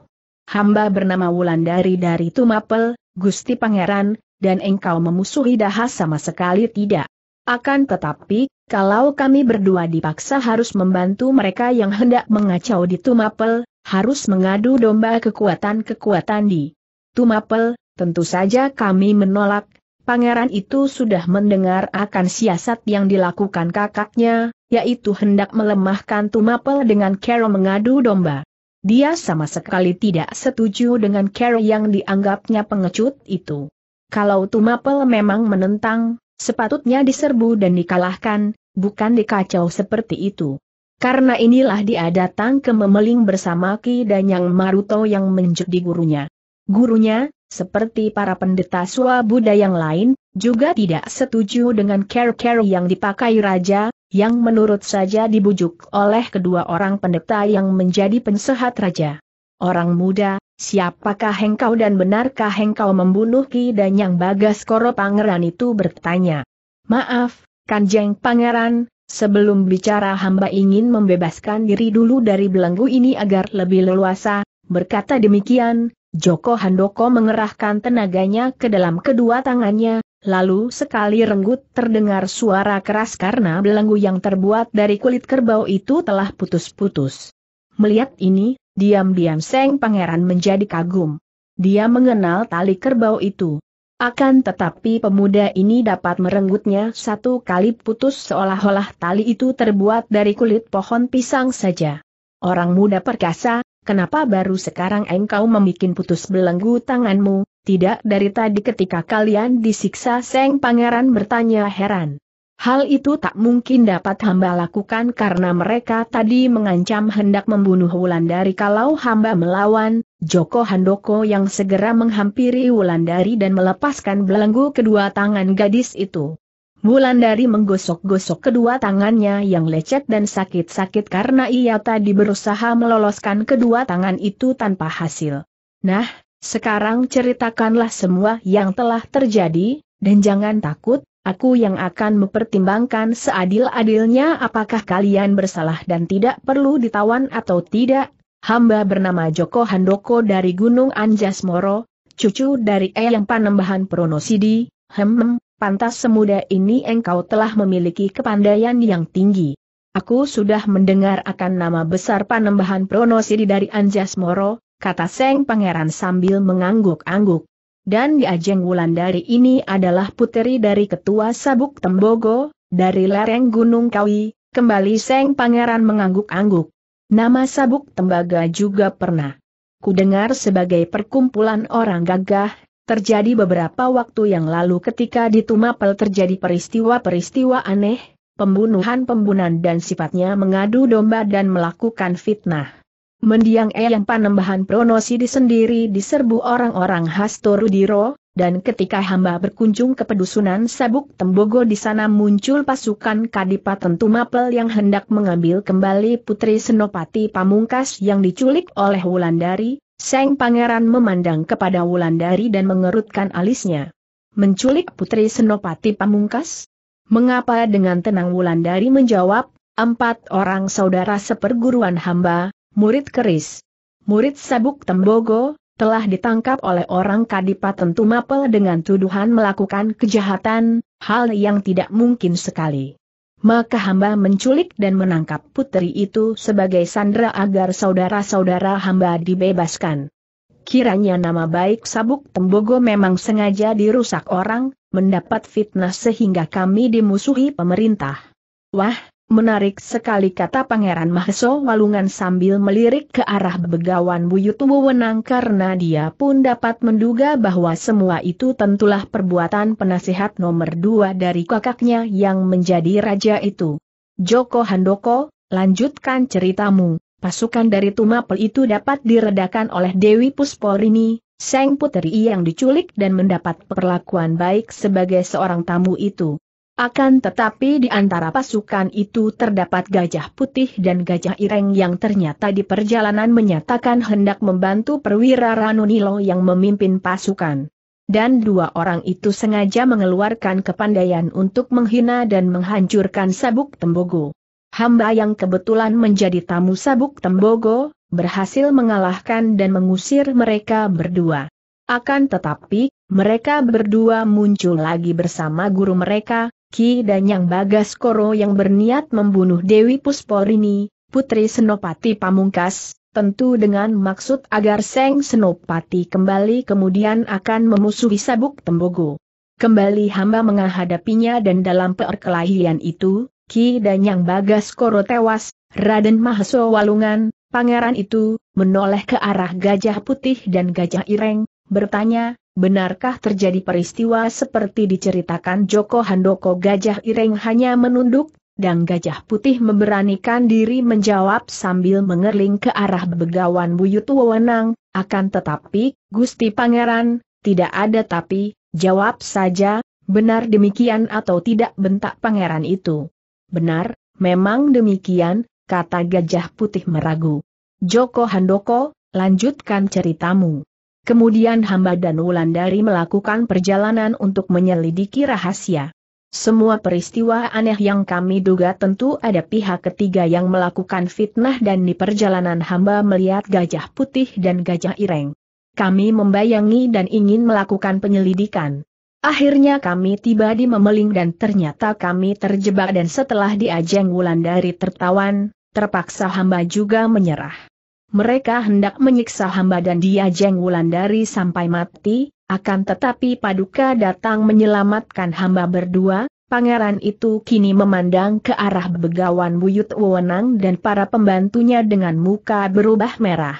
A: Hamba bernama Wulandari dari Tumapel, Gusti Pangeran, dan engkau memusuhi Dahas sama sekali tidak. Akan tetapi, kalau kami berdua dipaksa harus membantu mereka yang hendak mengacau di Tumapel, harus mengadu domba kekuatan-kekuatan di Tumapel, tentu saja kami menolak. Pangeran itu sudah mendengar akan siasat yang dilakukan kakaknya, yaitu hendak melemahkan Tumapel dengan Carol mengadu domba. Dia sama sekali tidak setuju dengan Carol yang dianggapnya pengecut itu. Kalau Tumapel memang menentang, Sepatutnya diserbu dan dikalahkan, bukan dikacau seperti itu. Karena inilah dia datang ke memeling bersama Ki dan yang Maruto yang menjadi gurunya. Gurunya, seperti para pendeta Buddha yang lain, juga tidak setuju dengan care-care yang dipakai raja, yang menurut saja dibujuk oleh kedua orang pendeta yang menjadi pensehat raja. Orang muda, Siapakah engkau dan benarkah engkau membunuh Ki Danyang Bagas Koro Pangeran itu bertanya. Maaf, Kanjeng Pangeran, sebelum bicara hamba ingin membebaskan diri dulu dari belenggu ini agar lebih leluasa, berkata demikian, Joko Handoko mengerahkan tenaganya ke dalam kedua tangannya, lalu sekali renggut terdengar suara keras karena belenggu yang terbuat dari kulit kerbau itu telah putus-putus. Melihat ini, Diam-diam Seng Pangeran menjadi kagum. Dia mengenal tali kerbau itu. Akan tetapi pemuda ini dapat merenggutnya satu kali putus seolah-olah tali itu terbuat dari kulit pohon pisang saja. Orang muda perkasa, kenapa baru sekarang engkau membuat putus belenggu tanganmu, tidak dari tadi ketika kalian disiksa Seng Pangeran bertanya heran. Hal itu tak mungkin dapat hamba lakukan karena mereka tadi mengancam hendak membunuh Wulandari kalau hamba melawan, Joko Handoko yang segera menghampiri Wulandari dan melepaskan belenggu kedua tangan gadis itu. Wulandari menggosok-gosok kedua tangannya yang lecet dan sakit-sakit karena ia tadi berusaha meloloskan kedua tangan itu tanpa hasil. Nah, sekarang ceritakanlah semua yang telah terjadi, dan jangan takut, aku yang akan mempertimbangkan seadil-adilnya apakah kalian bersalah dan tidak perlu ditawan atau tidak. Hamba bernama Joko Handoko dari Gunung Anjas Moro, cucu dari Eyang Panembahan Pronosidi, hem, pantas semuda ini engkau telah memiliki kepandaian yang tinggi. Aku sudah mendengar akan nama besar Panembahan Pronosidi dari Anjas Moro, kata Seng Pangeran sambil mengangguk-angguk dan di Ajeng dari ini adalah puteri dari Ketua Sabuk Tembogo, dari lereng Gunung Kawi, kembali Seng Pangeran mengangguk-angguk. Nama Sabuk Tembaga juga pernah. Kudengar sebagai perkumpulan orang gagah, terjadi beberapa waktu yang lalu ketika di Tumapel terjadi peristiwa-peristiwa aneh, pembunuhan-pembunuhan dan sifatnya mengadu domba dan melakukan fitnah. Mendiang Eyang Panembahan Pronosidi sendiri diserbu orang-orang khas Torudiro, dan ketika hamba berkunjung ke pedusunan Sabuk Tembogo di sana muncul pasukan Kadipaten Tumapel yang hendak mengambil kembali Putri Senopati Pamungkas yang diculik oleh Wulandari, Seng Pangeran memandang kepada Wulandari dan mengerutkan alisnya. Menculik Putri Senopati Pamungkas? Mengapa dengan tenang Wulandari menjawab, empat orang saudara seperguruan hamba, murid keris, murid sabuk tembogo, telah ditangkap oleh orang Kadipaten Tumapel dengan tuduhan melakukan kejahatan, hal yang tidak mungkin sekali. Maka hamba menculik dan menangkap putri itu sebagai sandera agar saudara-saudara hamba dibebaskan. Kiranya nama baik Sabuk Tembogo memang sengaja dirusak orang, mendapat fitnah sehingga kami dimusuhi pemerintah. Wah, Menarik sekali kata Pangeran Maheso Walungan sambil melirik ke arah begawan Buyut Wewenang karena dia pun dapat menduga bahwa semua itu tentulah perbuatan penasihat nomor dua dari kakaknya yang menjadi raja itu. Joko Handoko, lanjutkan ceritamu, pasukan dari Tumapel itu dapat diredakan oleh Dewi Pusporini, Seng Putri yang diculik dan mendapat perlakuan baik sebagai seorang tamu itu. Akan tetapi di antara pasukan itu terdapat gajah putih dan gajah ireng yang ternyata di perjalanan menyatakan hendak membantu perwira Ranunilo yang memimpin pasukan. Dan dua orang itu sengaja mengeluarkan kepandaian untuk menghina dan menghancurkan sabuk tembogo. Hamba yang kebetulan menjadi tamu sabuk tembogo, berhasil mengalahkan dan mengusir mereka berdua. Akan tetapi, mereka berdua muncul lagi bersama guru mereka, Ki dan Yang Bagas Koro yang berniat membunuh Dewi Pusporini, Putri Senopati Pamungkas, tentu dengan maksud agar Seng Senopati kembali kemudian akan memusuhi Sabuk Tembogo. Kembali hamba menghadapinya dan dalam perkelahian itu, Ki dan Yang Bagas Koro tewas, Raden Mahaso Walungan, pangeran itu, menoleh ke arah gajah putih dan gajah ireng, bertanya, Benarkah terjadi peristiwa seperti diceritakan Joko Handoko Gajah Ireng hanya menunduk, dan Gajah Putih memberanikan diri menjawab sambil mengerling ke arah begawan Buyut Wewenang, akan tetapi, Gusti Pangeran, tidak ada tapi, jawab saja, benar demikian atau tidak bentak pangeran itu. Benar, memang demikian, kata Gajah Putih meragu. Joko Handoko, lanjutkan ceritamu. Kemudian hamba dan Wulandari melakukan perjalanan untuk menyelidiki rahasia. Semua peristiwa aneh yang kami duga tentu ada pihak ketiga yang melakukan fitnah dan di perjalanan hamba melihat gajah putih dan gajah ireng. Kami membayangi dan ingin melakukan penyelidikan. Akhirnya kami tiba di Memeling dan ternyata kami terjebak dan setelah diajeng Wulandari tertawan, terpaksa hamba juga menyerah. Mereka hendak menyiksa hamba dan dia Jeng Wulandari sampai mati, akan tetapi Paduka datang menyelamatkan hamba berdua, pangeran itu kini memandang ke arah begawan Buyut Wewenang dan para pembantunya dengan muka berubah merah.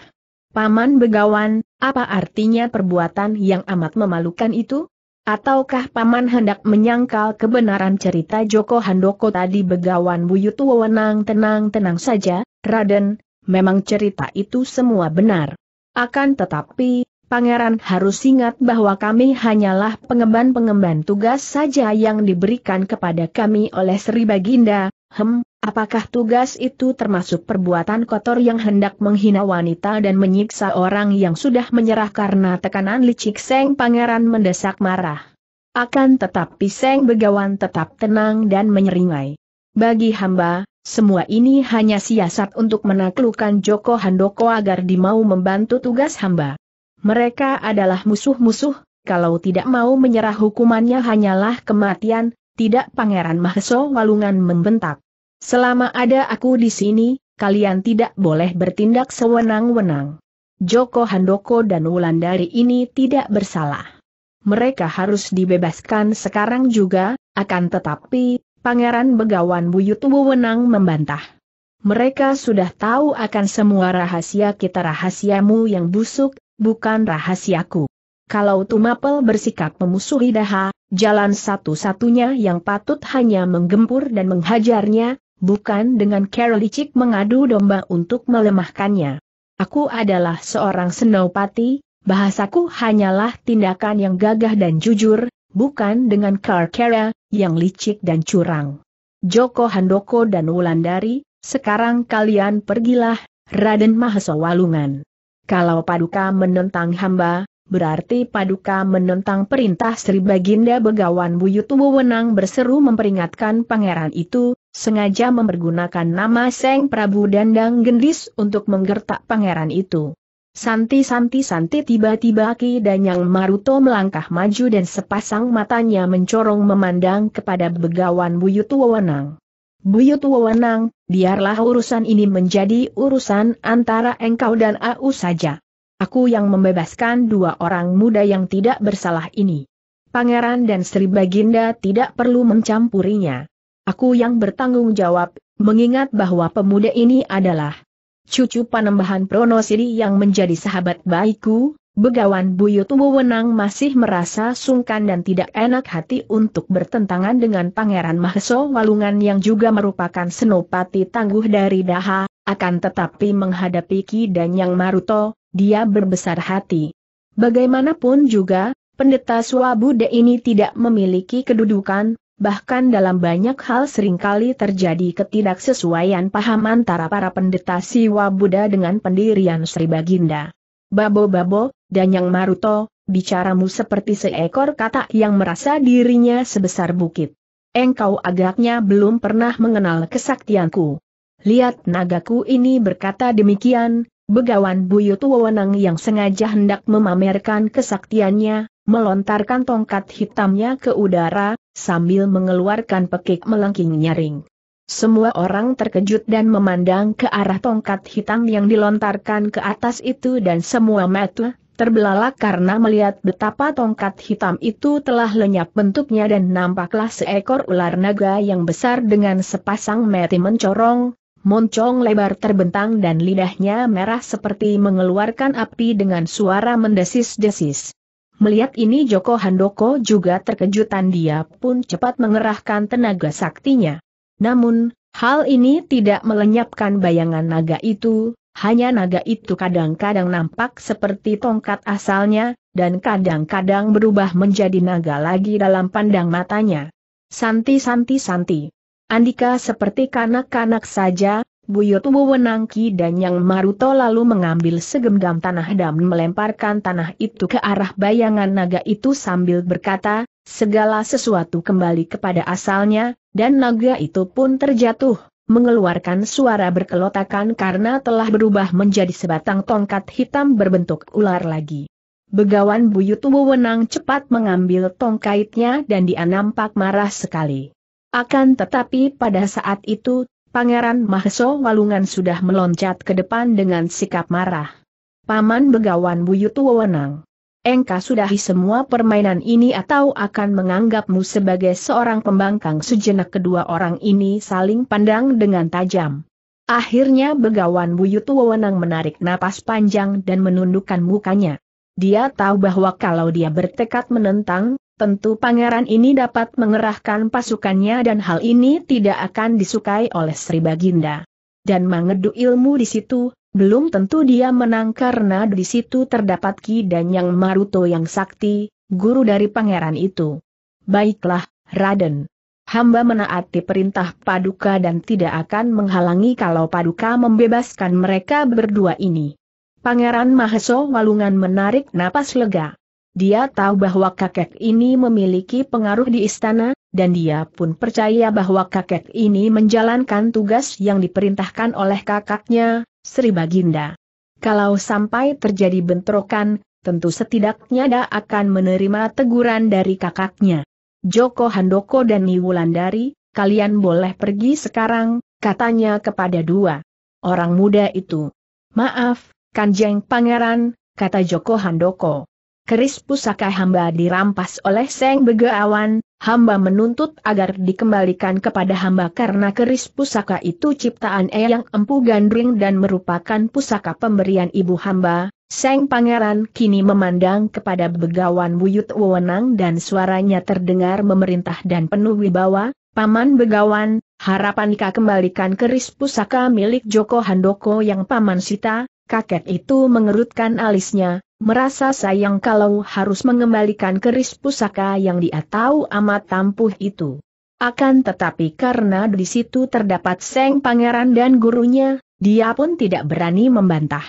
A: Paman Begawan, apa artinya perbuatan yang amat memalukan itu? Ataukah Paman hendak menyangkal kebenaran cerita Joko Handoko tadi Begawan Buyut Wewenang tenang-tenang saja, Raden, Memang cerita itu semua benar. Akan tetapi, Pangeran harus ingat bahwa kami hanyalah pengemban-pengemban tugas saja yang diberikan kepada kami oleh Sri Baginda, hem, apakah tugas itu termasuk perbuatan kotor yang hendak menghina wanita dan menyiksa orang yang sudah menyerah karena tekanan licik Seng Pangeran mendesak marah. Akan tetapi Seng Begawan tetap tenang dan menyeringai. Bagi hamba, semua ini hanya siasat untuk menaklukkan Joko Handoko agar dimau membantu tugas hamba. Mereka adalah musuh-musuh, kalau tidak mau menyerah hukumannya hanyalah kematian, tidak Pangeran Maheso Walungan membentak. Selama ada aku di sini, kalian tidak boleh bertindak sewenang-wenang. Joko Handoko dan Wulandari ini tidak bersalah. Mereka harus dibebaskan sekarang juga, akan tetapi, Pangeran Begawan Buyut Wewenang membantah. Mereka sudah tahu akan semua rahasia kita rahasiamu yang busuk, bukan rahasiaku. Kalau Tumapel bersikap memusuhi Daha, jalan satu-satunya yang patut hanya menggempur dan menghajarnya, bukan dengan Carolicik mengadu domba untuk melemahkannya. Aku adalah seorang senopati, bahasaku hanyalah tindakan yang gagah dan jujur, bukan dengan Karkara, yang licik dan curang. Joko Handoko dan Wulandari, sekarang kalian pergilah, Raden Mahesa Walungan. Kalau Paduka menentang hamba, berarti Paduka menentang perintah Sri Baginda Begawan Buyut Wewenang berseru memperingatkan pangeran itu, sengaja mempergunakan nama Seng Prabu Dandang Gendis untuk menggertak pangeran itu. Santi Santi Santi tiba-tiba Ki Danyang Maruto melangkah maju dan sepasang matanya mencorong memandang kepada begawan Buyut Wewenang. Buyut Wewenang, biarlah urusan ini menjadi urusan antara engkau dan AU saja. Aku yang membebaskan dua orang muda yang tidak bersalah ini. Pangeran dan Sri Baginda tidak perlu mencampurinya. Aku yang bertanggung jawab, mengingat bahwa pemuda ini adalah cucu panembahan Pronosiri yang menjadi sahabat baikku, Begawan Buyut Wewenang masih merasa sungkan dan tidak enak hati untuk bertentangan dengan Pangeran Maheso Walungan yang juga merupakan senopati tangguh dari Daha, akan tetapi menghadapi Ki dan Yang Maruto, dia berbesar hati. Bagaimanapun juga, pendeta Swabude ini tidak memiliki kedudukan, Bahkan dalam banyak hal seringkali terjadi ketidaksesuaian paham antara para pendeta Siwa Buddha dengan pendirian Sri Baginda. Babo-babo, dan yang Maruto, bicaramu seperti seekor kata yang merasa dirinya sebesar bukit. Engkau agaknya belum pernah mengenal kesaktianku. Lihat nagaku ini berkata demikian, begawan buyut wewenang yang sengaja hendak memamerkan kesaktiannya, melontarkan tongkat hitamnya ke udara, sambil mengeluarkan pekik melengking nyaring. Semua orang terkejut dan memandang ke arah tongkat hitam yang dilontarkan ke atas itu dan semua mata terbelalak karena melihat betapa tongkat hitam itu telah lenyap bentuknya dan nampaklah seekor ular naga yang besar dengan sepasang mata mencorong, moncong lebar terbentang dan lidahnya merah seperti mengeluarkan api dengan suara mendesis-desis. Melihat ini Joko Handoko juga terkejutan dia pun cepat mengerahkan tenaga saktinya. Namun, hal ini tidak melenyapkan bayangan naga itu, hanya naga itu kadang-kadang nampak seperti tongkat asalnya, dan kadang-kadang berubah menjadi naga lagi dalam pandang matanya. Santi Santi Santi. Andika seperti kanak-kanak saja, Buyut Wenangki dan Yang Maruto lalu mengambil segenggam tanah dan melemparkan tanah itu ke arah bayangan naga itu sambil berkata, segala sesuatu kembali kepada asalnya, dan naga itu pun terjatuh, mengeluarkan suara berkelotakan karena telah berubah menjadi sebatang tongkat hitam berbentuk ular lagi. Begawan Buyut Wenang cepat mengambil tongkaitnya dan dia nampak marah sekali. Akan tetapi pada saat itu Pangeran Maheso Walungan sudah meloncat ke depan dengan sikap marah. Paman Begawan Buyut Wewenang. Engkau sudahi semua permainan ini atau akan menganggapmu sebagai seorang pembangkang sejenak kedua orang ini saling pandang dengan tajam. Akhirnya Begawan Buyut Wewenang menarik napas panjang dan menundukkan mukanya. Dia tahu bahwa kalau dia bertekad menentang, tentu pangeran ini dapat mengerahkan pasukannya dan hal ini tidak akan disukai oleh Sri Baginda. Dan mengedu ilmu di situ, belum tentu dia menang karena di situ terdapat Ki dan Yang Maruto yang sakti, guru dari pangeran itu. Baiklah, Raden. Hamba menaati perintah Paduka dan tidak akan menghalangi kalau Paduka membebaskan mereka berdua ini. Pangeran Maheso Walungan menarik napas lega. Dia tahu bahwa kakek ini memiliki pengaruh di istana, dan dia pun percaya bahwa kakek ini menjalankan tugas yang diperintahkan oleh kakaknya, Sri Baginda. Kalau sampai terjadi bentrokan, tentu setidaknya dia akan menerima teguran dari kakaknya. Joko Handoko dan Niwulandari, kalian boleh pergi sekarang, katanya kepada dua orang muda itu. Maaf, Kanjeng Pangeran, kata Joko Handoko keris pusaka hamba dirampas oleh Seng Begawan, hamba menuntut agar dikembalikan kepada hamba karena keris pusaka itu ciptaan eyang empu gandring dan merupakan pusaka pemberian ibu hamba. Seng Pangeran kini memandang kepada Begawan Buyut Wewenang dan suaranya terdengar memerintah dan penuh wibawa, Paman Begawan, harapan harapankah kembalikan keris pusaka milik Joko Handoko yang Paman Sita? Kakek itu mengerutkan alisnya, merasa sayang kalau harus mengembalikan keris pusaka yang dia tahu amat tampuh itu. Akan tetapi karena di situ terdapat Seng Pangeran dan gurunya, dia pun tidak berani membantah.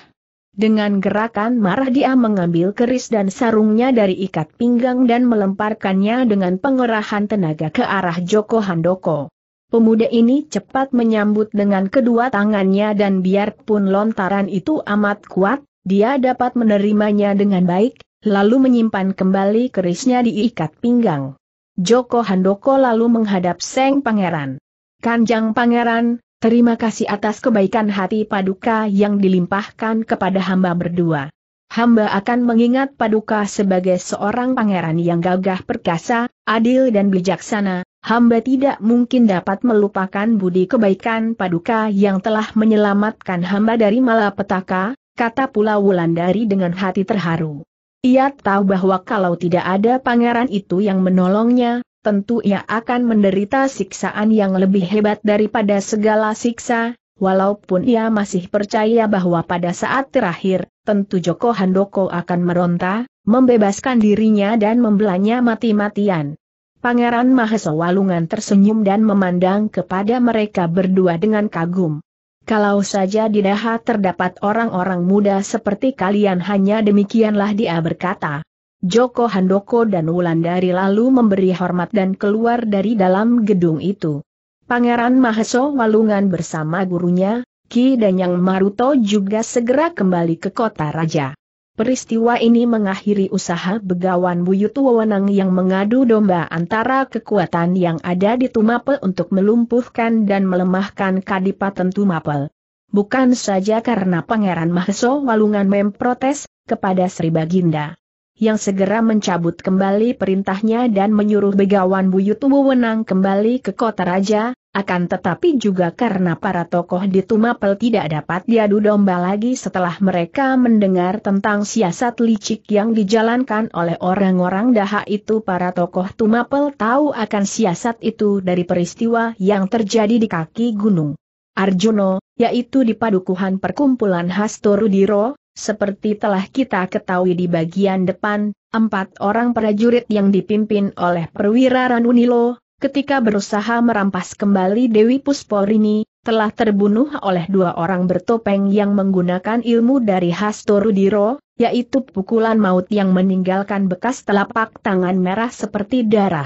A: Dengan gerakan marah dia mengambil keris dan sarungnya dari ikat pinggang dan melemparkannya dengan pengerahan tenaga ke arah Joko Handoko. Pemuda ini cepat menyambut dengan kedua tangannya dan biarpun lontaran itu amat kuat, dia dapat menerimanya dengan baik, lalu menyimpan kembali kerisnya diikat pinggang. Joko Handoko lalu menghadap Seng Pangeran. Kanjang Pangeran, terima kasih atas kebaikan hati Paduka yang dilimpahkan kepada hamba berdua. Hamba akan mengingat Paduka sebagai seorang pangeran yang gagah perkasa, adil dan bijaksana, hamba tidak mungkin dapat melupakan budi kebaikan Paduka yang telah menyelamatkan hamba dari malapetaka, kata pula Wulandari dengan hati terharu. Ia tahu bahwa kalau tidak ada pangeran itu yang menolongnya, tentu ia akan menderita siksaan yang lebih hebat daripada segala siksa, walaupun ia masih percaya bahwa pada saat terakhir, tentu Joko Handoko akan meronta, membebaskan dirinya dan membelanya mati-matian. Pangeran Mahesa Walungan tersenyum dan memandang kepada mereka berdua dengan kagum. Kalau saja di Daha terdapat orang-orang muda seperti kalian hanya demikianlah dia berkata. Joko Handoko dan Wulandari lalu memberi hormat dan keluar dari dalam gedung itu. Pangeran Maheso Walungan bersama gurunya, Ki dan Yang Maruto juga segera kembali ke kota raja. Peristiwa ini mengakhiri usaha begawan Buyut Wewenang yang mengadu domba antara kekuatan yang ada di Tumapel untuk melumpuhkan dan melemahkan Kadipaten Tumapel. Bukan saja karena Pangeran Maheso Walungan memprotes kepada Sri Baginda yang segera mencabut kembali perintahnya dan menyuruh Begawan Buyut Wewenang kembali ke kota raja, akan tetapi juga karena para tokoh di Tumapel tidak dapat diadu domba lagi setelah mereka mendengar tentang siasat licik yang dijalankan oleh orang-orang daha itu para tokoh Tumapel tahu akan siasat itu dari peristiwa yang terjadi di kaki gunung. Arjuno, yaitu di padukuhan perkumpulan Hastorudiro, seperti telah kita ketahui di bagian depan, empat orang prajurit yang dipimpin oleh perwira Ranunilo, ketika berusaha merampas kembali Dewi Pusporini, telah terbunuh oleh dua orang bertopeng yang menggunakan ilmu dari Hastorudiro, yaitu pukulan maut yang meninggalkan bekas telapak tangan merah seperti darah.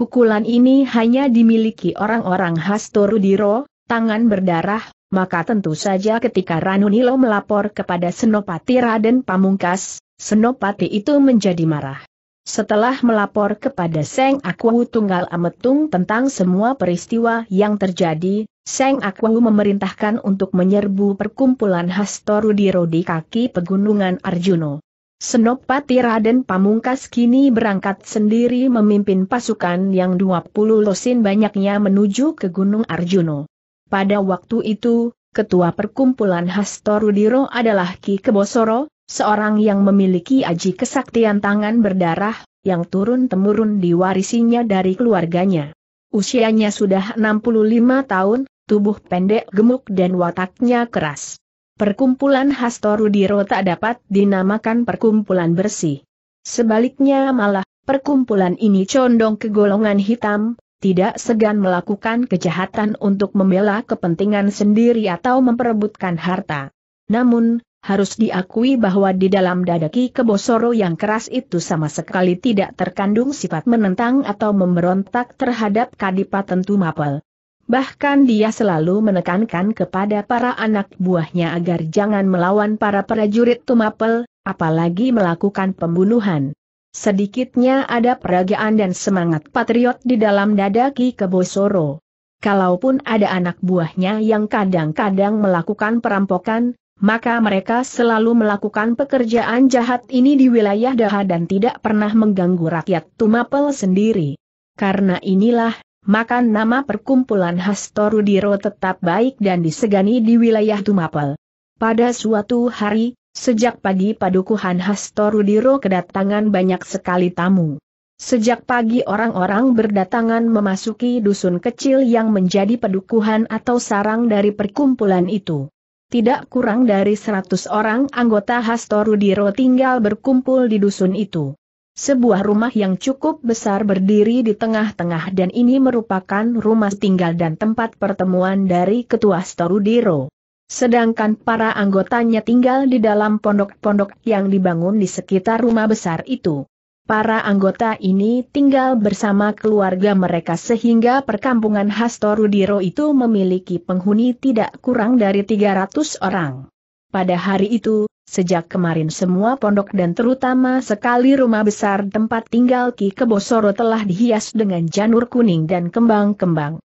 A: Pukulan ini hanya dimiliki orang-orang Hastorudiro, tangan berdarah, maka tentu saja ketika Ranunilo melapor kepada Senopati Raden Pamungkas, Senopati itu menjadi marah. Setelah melapor kepada Seng Akwu Tunggal Ametung tentang semua peristiwa yang terjadi, Seng Akwu memerintahkan untuk menyerbu perkumpulan Hastoru di kaki pegunungan Arjuno. Senopati Raden Pamungkas kini berangkat sendiri memimpin pasukan yang 20 losin banyaknya menuju ke Gunung Arjuno. Pada waktu itu, ketua perkumpulan Hastorudiro adalah Ki Kebosoro, Seorang yang memiliki aji kesaktian tangan berdarah, yang turun-temurun diwarisinya dari keluarganya. Usianya sudah 65 tahun, tubuh pendek gemuk dan wataknya keras. Perkumpulan Hastorudiro tak dapat dinamakan perkumpulan bersih. Sebaliknya malah, perkumpulan ini condong ke golongan hitam, tidak segan melakukan kejahatan untuk membela kepentingan sendiri atau memperebutkan harta. Namun, harus diakui bahwa di dalam dadaki Ki Kebosoro yang keras itu sama sekali tidak terkandung sifat menentang atau memberontak terhadap Kadipaten Tumapel. Bahkan dia selalu menekankan kepada para anak buahnya agar jangan melawan para prajurit Tumapel, apalagi melakukan pembunuhan. Sedikitnya ada peragaan dan semangat patriot di dalam dadaki Ki Kebosoro. Kalaupun ada anak buahnya yang kadang-kadang melakukan perampokan, maka mereka selalu melakukan pekerjaan jahat ini di wilayah Daha dan tidak pernah mengganggu rakyat Tumapel sendiri. Karena inilah, maka nama perkumpulan Hastorudiro tetap baik dan disegani di wilayah Tumapel. Pada suatu hari, sejak pagi padukuhan Hastorudiro kedatangan banyak sekali tamu. Sejak pagi orang-orang berdatangan memasuki dusun kecil yang menjadi pedukuhan atau sarang dari perkumpulan itu tidak kurang dari 100 orang anggota Hastorudiro tinggal berkumpul di dusun itu. Sebuah rumah yang cukup besar berdiri di tengah-tengah dan ini merupakan rumah tinggal dan tempat pertemuan dari ketua Storudiro. Sedangkan para anggotanya tinggal di dalam pondok-pondok yang dibangun di sekitar rumah besar itu. Para anggota ini tinggal bersama keluarga mereka sehingga perkampungan Hastorudiro itu memiliki penghuni tidak kurang dari 300 orang. Pada hari itu, sejak kemarin semua pondok dan terutama sekali rumah besar tempat tinggal Ki Kebosoro telah dihias dengan janur kuning dan kembang-kembang.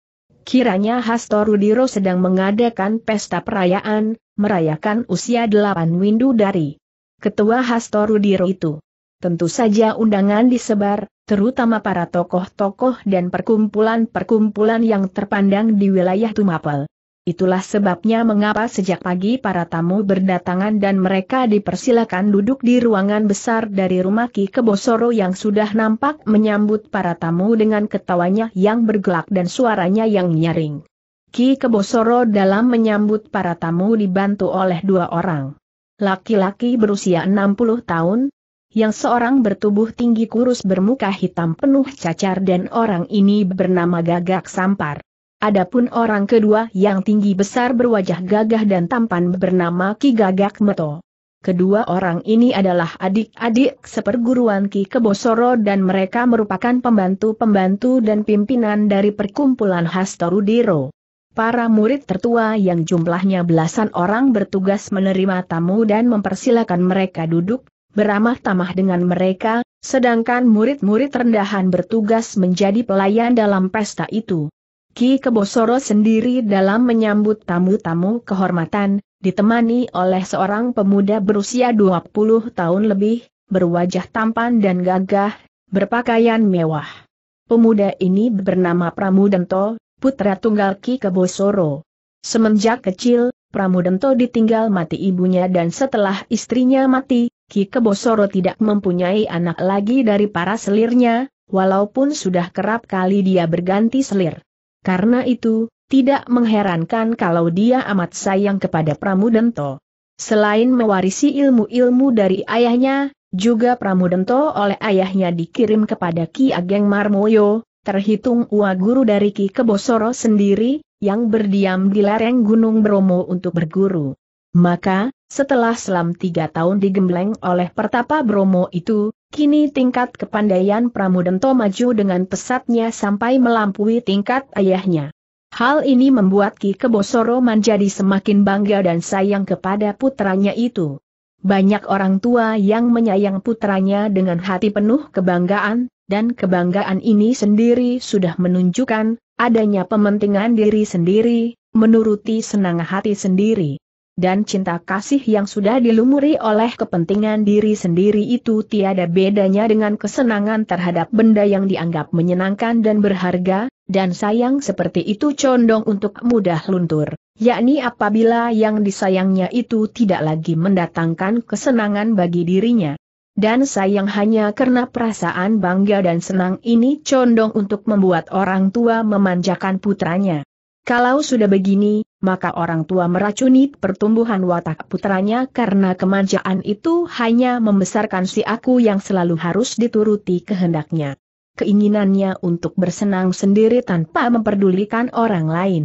A: Kiranya Hastorudiro sedang mengadakan pesta perayaan, merayakan usia delapan windu dari ketua Hastorudiro itu tentu saja undangan disebar, terutama para tokoh-tokoh dan perkumpulan-perkumpulan yang terpandang di wilayah Tumapel. Itulah sebabnya mengapa sejak pagi para tamu berdatangan dan mereka dipersilakan duduk di ruangan besar dari rumah Ki Kebosoro yang sudah nampak menyambut para tamu dengan ketawanya yang bergelak dan suaranya yang nyaring. Ki Kebosoro dalam menyambut para tamu dibantu oleh dua orang. Laki-laki berusia 60 tahun, yang seorang bertubuh tinggi kurus bermuka hitam penuh cacar dan orang ini bernama Gagak Sampar. Adapun orang kedua yang tinggi besar berwajah gagah dan tampan bernama Ki Gagak Meto. Kedua orang ini adalah adik-adik seperguruan Ki Kebosoro dan mereka merupakan pembantu-pembantu dan pimpinan dari perkumpulan Hastorudiro. Para murid tertua yang jumlahnya belasan orang bertugas menerima tamu dan mempersilakan mereka duduk, beramah tamah dengan mereka, sedangkan murid-murid rendahan bertugas menjadi pelayan dalam pesta itu. Ki Kebosoro sendiri dalam menyambut tamu-tamu kehormatan, ditemani oleh seorang pemuda berusia 20 tahun lebih, berwajah tampan dan gagah, berpakaian mewah. Pemuda ini bernama Pramudento, putra tunggal Ki Kebosoro. Semenjak kecil, Pramudento ditinggal mati ibunya dan setelah istrinya mati, Ki Kebosoro tidak mempunyai anak lagi dari para selirnya, walaupun sudah kerap kali dia berganti selir. Karena itu, tidak mengherankan kalau dia amat sayang kepada Pramudento. Selain mewarisi ilmu-ilmu dari ayahnya, juga Pramudento oleh ayahnya dikirim kepada Ki Ageng Marmoyo, terhitung ua guru dari Ki Kebosoro sendiri, yang berdiam di lereng Gunung Bromo untuk berguru. Maka, setelah selam tiga tahun digembleng oleh pertapa Bromo itu, kini tingkat kepandaian Pramudento maju dengan pesatnya sampai melampaui tingkat ayahnya. Hal ini membuat Ki Kebosoro menjadi semakin bangga dan sayang kepada putranya itu. Banyak orang tua yang menyayang putranya dengan hati penuh kebanggaan, dan kebanggaan ini sendiri sudah menunjukkan adanya pementingan diri sendiri, menuruti senang hati sendiri dan cinta kasih yang sudah dilumuri oleh kepentingan diri sendiri itu tiada bedanya dengan kesenangan terhadap benda yang dianggap menyenangkan dan berharga, dan sayang seperti itu condong untuk mudah luntur, yakni apabila yang disayangnya itu tidak lagi mendatangkan kesenangan bagi dirinya. Dan sayang hanya karena perasaan bangga dan senang ini condong untuk membuat orang tua memanjakan putranya. Kalau sudah begini, maka orang tua meracuni pertumbuhan watak putranya karena kemanjaan itu hanya membesarkan si aku yang selalu harus dituruti kehendaknya. Keinginannya untuk bersenang sendiri tanpa memperdulikan orang lain.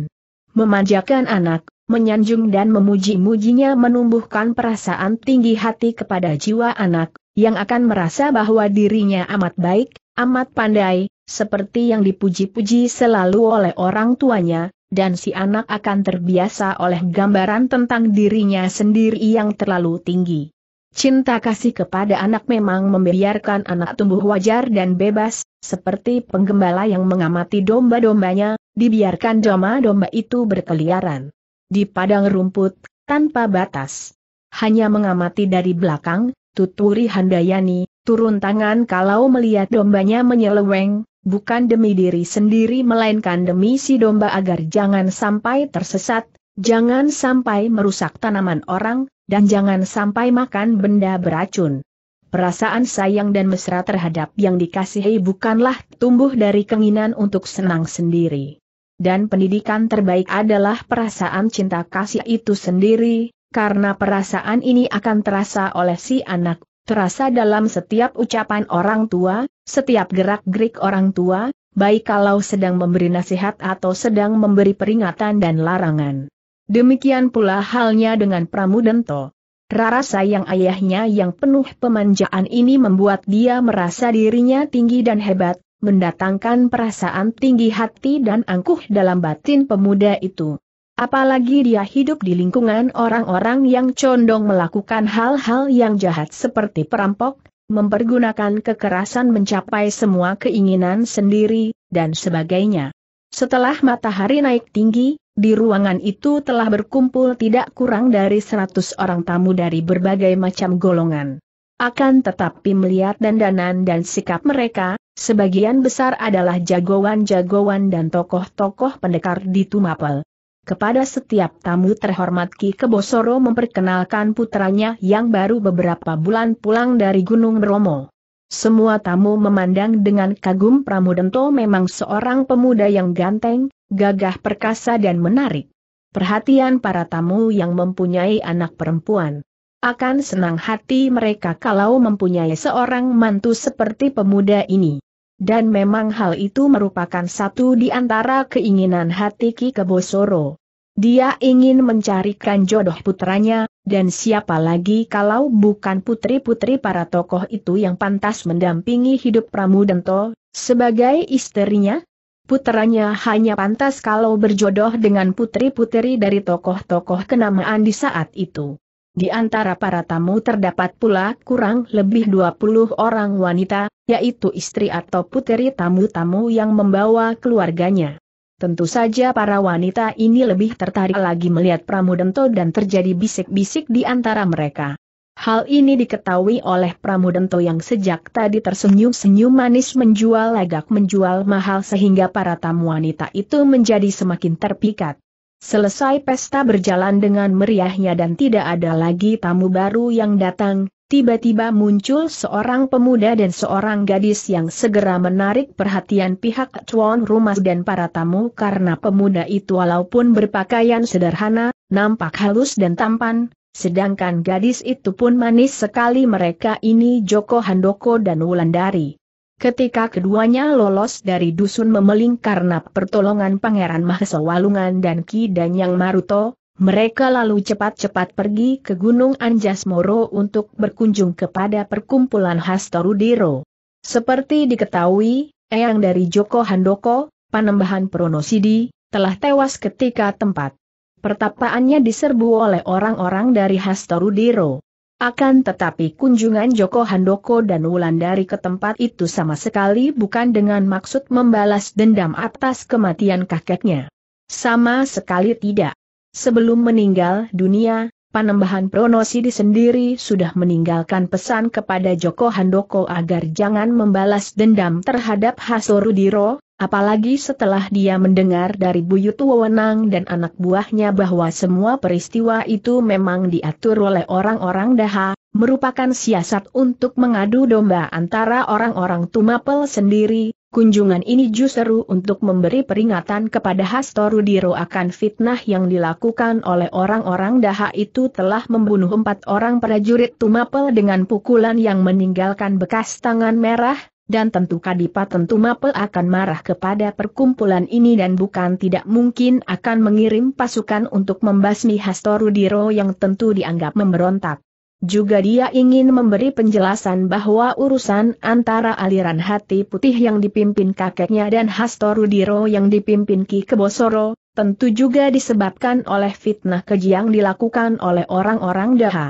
A: Memanjakan anak, menyanjung dan memuji-mujinya menumbuhkan perasaan tinggi hati kepada jiwa anak, yang akan merasa bahwa dirinya amat baik, amat pandai, seperti yang dipuji-puji selalu oleh orang tuanya, dan si anak akan terbiasa oleh gambaran tentang dirinya sendiri yang terlalu tinggi. Cinta kasih kepada anak memang membiarkan anak tumbuh wajar dan bebas, seperti penggembala yang mengamati domba-dombanya, dibiarkan domba-domba itu berkeliaran di padang rumput, tanpa batas. Hanya mengamati dari belakang, tuturi Handayani, turun tangan kalau melihat dombanya menyeleweng, bukan demi diri sendiri melainkan demi si domba agar jangan sampai tersesat, jangan sampai merusak tanaman orang, dan jangan sampai makan benda beracun. Perasaan sayang dan mesra terhadap yang dikasihi bukanlah tumbuh dari keinginan untuk senang sendiri. Dan pendidikan terbaik adalah perasaan cinta kasih itu sendiri, karena perasaan ini akan terasa oleh si anak terasa dalam setiap ucapan orang tua, setiap gerak-gerik orang tua, baik kalau sedang memberi nasihat atau sedang memberi peringatan dan larangan. Demikian pula halnya dengan Pramudento. Rara sayang ayahnya yang penuh pemanjaan ini membuat dia merasa dirinya tinggi dan hebat, mendatangkan perasaan tinggi hati dan angkuh dalam batin pemuda itu. Apalagi dia hidup di lingkungan orang-orang yang condong melakukan hal-hal yang jahat seperti perampok, mempergunakan kekerasan mencapai semua keinginan sendiri, dan sebagainya. Setelah matahari naik tinggi, di ruangan itu telah berkumpul tidak kurang dari 100 orang tamu dari berbagai macam golongan. Akan tetapi melihat dandanan dan sikap mereka, sebagian besar adalah jagoan-jagoan dan tokoh-tokoh pendekar di Tumapel. Kepada setiap tamu terhormat Ki Kebosoro memperkenalkan putranya yang baru beberapa bulan pulang dari Gunung Bromo. Semua tamu memandang dengan kagum Pramudento memang seorang pemuda yang ganteng, gagah perkasa dan menarik. Perhatian para tamu yang mempunyai anak perempuan. Akan senang hati mereka kalau mempunyai seorang mantu seperti pemuda ini dan memang hal itu merupakan satu di antara keinginan hati Ki Kebosoro. Dia ingin mencarikan jodoh putranya, dan siapa lagi kalau bukan putri-putri para tokoh itu yang pantas mendampingi hidup Pramudento, sebagai istrinya? Putranya hanya pantas kalau berjodoh dengan putri-putri dari tokoh-tokoh kenamaan di saat itu. Di antara para tamu terdapat pula kurang lebih 20 orang wanita, yaitu istri atau puteri tamu-tamu yang membawa keluarganya. Tentu saja para wanita ini lebih tertarik lagi melihat Pramudento dan terjadi bisik-bisik di antara mereka. Hal ini diketahui oleh Pramudento yang sejak tadi tersenyum-senyum manis menjual lagak menjual mahal sehingga para tamu wanita itu menjadi semakin terpikat. Selesai pesta berjalan dengan meriahnya dan tidak ada lagi tamu baru yang datang, tiba-tiba muncul seorang pemuda dan seorang gadis yang segera menarik perhatian pihak tuan rumah dan para tamu karena pemuda itu walaupun berpakaian sederhana, nampak halus dan tampan, sedangkan gadis itu pun manis sekali mereka ini Joko Handoko dan Wulandari. Ketika keduanya lolos dari dusun memeling karena pertolongan Pangeran Walungan dan Ki Danyang Maruto, mereka lalu cepat-cepat pergi ke Gunung Anjas Moro untuk berkunjung kepada perkumpulan Hastorudiro. Seperti diketahui, Eyang dari Joko Handoko, Panembahan Pronosidi, telah tewas ketika tempat pertapaannya diserbu oleh orang-orang dari Hastorudiro. Akan tetapi kunjungan Joko Handoko dan Wulandari ke tempat itu sama sekali bukan dengan maksud membalas dendam atas kematian kakeknya. Sama sekali tidak. Sebelum meninggal dunia, Panembahan Pronosidi sendiri sudah meninggalkan pesan kepada Joko Handoko agar jangan membalas dendam terhadap Hasorudiro, Apalagi setelah dia mendengar dari Buyut Wewenang dan anak buahnya bahwa semua peristiwa itu memang diatur oleh orang-orang Daha, merupakan siasat untuk mengadu domba antara orang-orang Tumapel sendiri, kunjungan ini justru untuk memberi peringatan kepada Hastorudiro akan fitnah yang dilakukan oleh orang-orang Daha itu telah membunuh empat orang prajurit Tumapel dengan pukulan yang meninggalkan bekas tangan merah, dan tentu Kadipa tentu Mapel akan marah kepada perkumpulan ini dan bukan tidak mungkin akan mengirim pasukan untuk membasmi Hastorudiro yang tentu dianggap memberontak. Juga dia ingin memberi penjelasan bahwa urusan antara aliran hati putih yang dipimpin kakeknya dan Hastorudiro yang dipimpin Ki Kebosoro, tentu juga disebabkan oleh fitnah keji yang dilakukan oleh orang-orang Daha.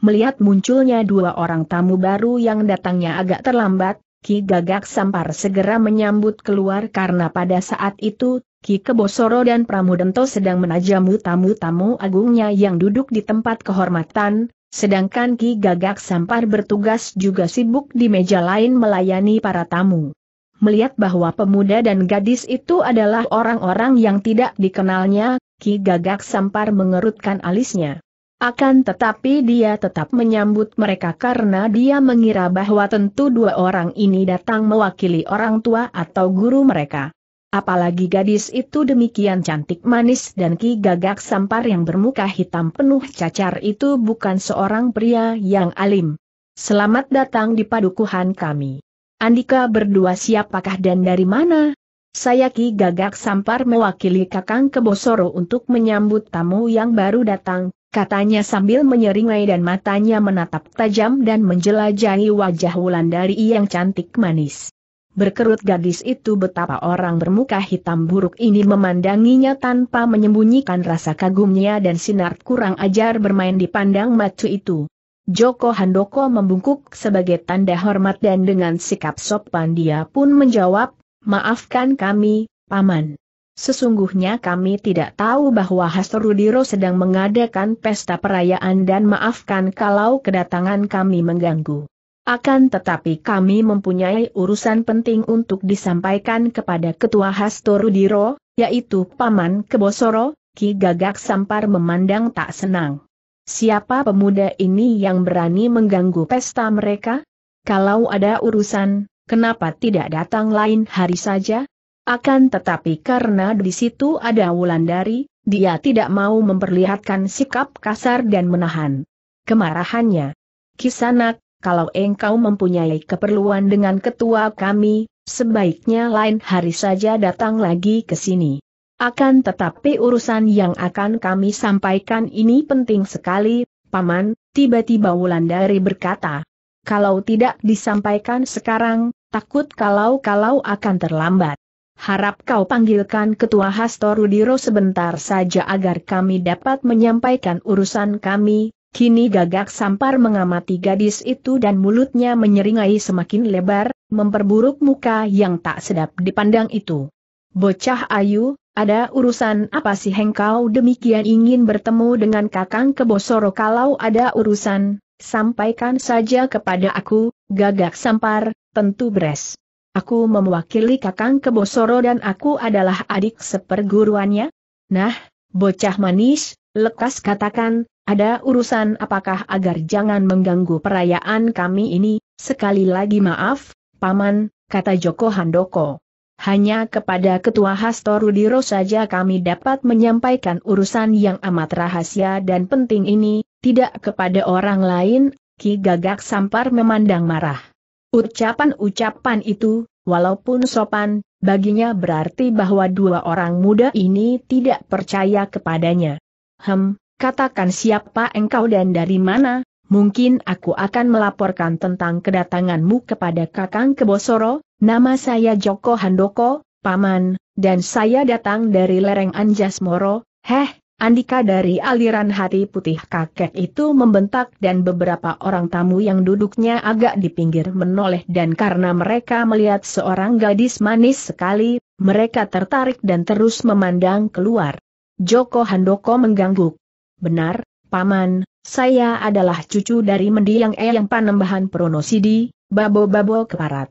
A: Melihat munculnya dua orang tamu baru yang datangnya agak terlambat, Ki Gagak Sampar segera menyambut keluar karena pada saat itu, Ki Kebosoro dan Pramudento sedang menajamu tamu-tamu agungnya yang duduk di tempat kehormatan, sedangkan Ki Gagak Sampar bertugas juga sibuk di meja lain melayani para tamu. Melihat bahwa pemuda dan gadis itu adalah orang-orang yang tidak dikenalnya, Ki Gagak Sampar mengerutkan alisnya. Akan tetapi dia tetap menyambut mereka karena dia mengira bahwa tentu dua orang ini datang mewakili orang tua atau guru mereka. Apalagi gadis itu demikian cantik manis dan ki gagak sampar yang bermuka hitam penuh cacar itu bukan seorang pria yang alim. Selamat datang di padukuhan kami. Andika berdua siapakah dan dari mana? Saya Ki Gagak Sampar mewakili Kakang Kebosoro untuk menyambut tamu yang baru datang, katanya sambil menyeringai dan matanya menatap tajam dan menjelajahi wajah Wulandari yang cantik manis. Berkerut gadis itu betapa orang bermuka hitam buruk ini memandanginya tanpa menyembunyikan rasa kagumnya dan sinar kurang ajar bermain di pandang macu itu. Joko Handoko membungkuk sebagai tanda hormat dan dengan sikap sopan dia pun menjawab, Maafkan kami, Paman. Sesungguhnya kami tidak tahu bahwa Hasrudiro sedang mengadakan pesta perayaan dan maafkan kalau kedatangan kami mengganggu. Akan tetapi kami mempunyai urusan penting untuk disampaikan kepada Ketua Hasrudiro, yaitu Paman Kebosoro, Ki Gagak Sampar memandang tak senang. Siapa pemuda ini yang berani mengganggu pesta mereka? Kalau ada urusan, kenapa tidak datang lain hari saja? Akan tetapi karena di situ ada Wulandari, dia tidak mau memperlihatkan sikap kasar dan menahan kemarahannya. Kisanak, kalau engkau mempunyai keperluan dengan ketua kami, sebaiknya lain hari saja datang lagi ke sini. Akan tetapi urusan yang akan kami sampaikan ini penting sekali, Paman, tiba-tiba Wulandari berkata. Kalau tidak disampaikan sekarang, takut kalau-kalau akan terlambat harap kau panggilkan Ketua Hasto Rudiro sebentar saja agar kami dapat menyampaikan urusan kami. Kini gagak sampar mengamati gadis itu dan mulutnya menyeringai semakin lebar, memperburuk muka yang tak sedap dipandang itu. Bocah ayu, ada urusan apa sih hengkau demikian ingin bertemu dengan kakang kebosoro kalau ada urusan, sampaikan saja kepada aku, gagak sampar, tentu beres. Aku mewakili kakang Kebosoro dan aku adalah adik seperguruannya? Nah, bocah manis, lekas katakan, ada urusan apakah agar jangan mengganggu perayaan kami ini, sekali lagi maaf, Paman, kata Joko Handoko. Hanya kepada Ketua Hastorudiro saja kami dapat menyampaikan urusan yang amat rahasia dan penting ini, tidak kepada orang lain, Ki Gagak Sampar memandang marah. Ucapan-ucapan itu, walaupun sopan, baginya berarti bahwa dua orang muda ini tidak percaya kepadanya. Hem, katakan siapa engkau dan dari mana, mungkin aku akan melaporkan tentang kedatanganmu kepada Kakang Kebosoro, nama saya Joko Handoko, Paman, dan saya datang dari lereng Anjas Moro, heh, Andika dari aliran hati putih kakek itu membentak dan beberapa orang tamu yang duduknya agak di pinggir menoleh dan karena mereka melihat seorang gadis manis sekali, mereka tertarik dan terus memandang keluar. Joko Handoko mengganggu. Benar, Paman, saya adalah cucu dari mendiang Eyang Panembahan Pronosidi, Babo-Babo Keparat.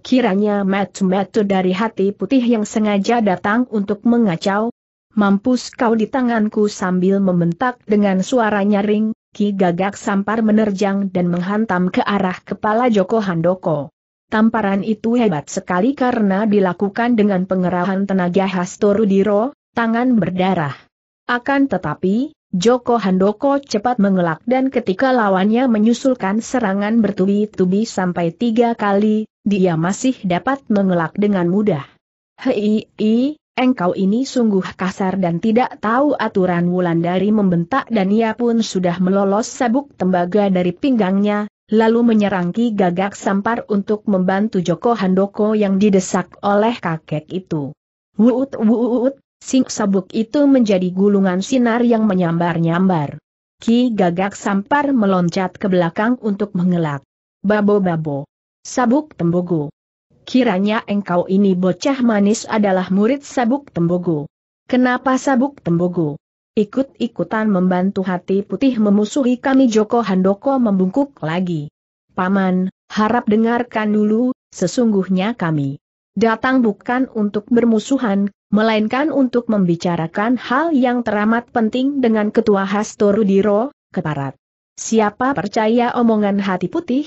A: Kiranya metu-metu dari hati putih yang sengaja datang untuk mengacau, Mampus kau di tanganku sambil membentak dengan suara nyaring, Ki Gagak Sampar menerjang dan menghantam ke arah kepala Joko Handoko. Tamparan itu hebat sekali karena dilakukan dengan pengerahan tenaga khas Torudiro, tangan berdarah. Akan tetapi, Joko Handoko cepat mengelak dan ketika lawannya menyusulkan serangan bertubi-tubi sampai tiga kali, dia masih dapat mengelak dengan mudah. Hei, engkau ini sungguh kasar dan tidak tahu aturan Wulandari membentak dan ia pun sudah melolos sabuk tembaga dari pinggangnya, lalu menyerang Ki Gagak Sampar untuk membantu Joko Handoko yang didesak oleh kakek itu. Wuut wuut, sing sabuk itu menjadi gulungan sinar yang menyambar-nyambar. Ki Gagak Sampar meloncat ke belakang untuk mengelak. Babo-babo. Sabuk tembogo kiranya engkau ini bocah manis adalah murid sabuk tembogo. Kenapa sabuk tembogo? Ikut-ikutan membantu hati putih memusuhi kami Joko Handoko membungkuk lagi. Paman, harap dengarkan dulu, sesungguhnya kami datang bukan untuk bermusuhan, melainkan untuk membicarakan hal yang teramat penting dengan Ketua Hastorudiro, Keparat. Siapa percaya omongan hati putih?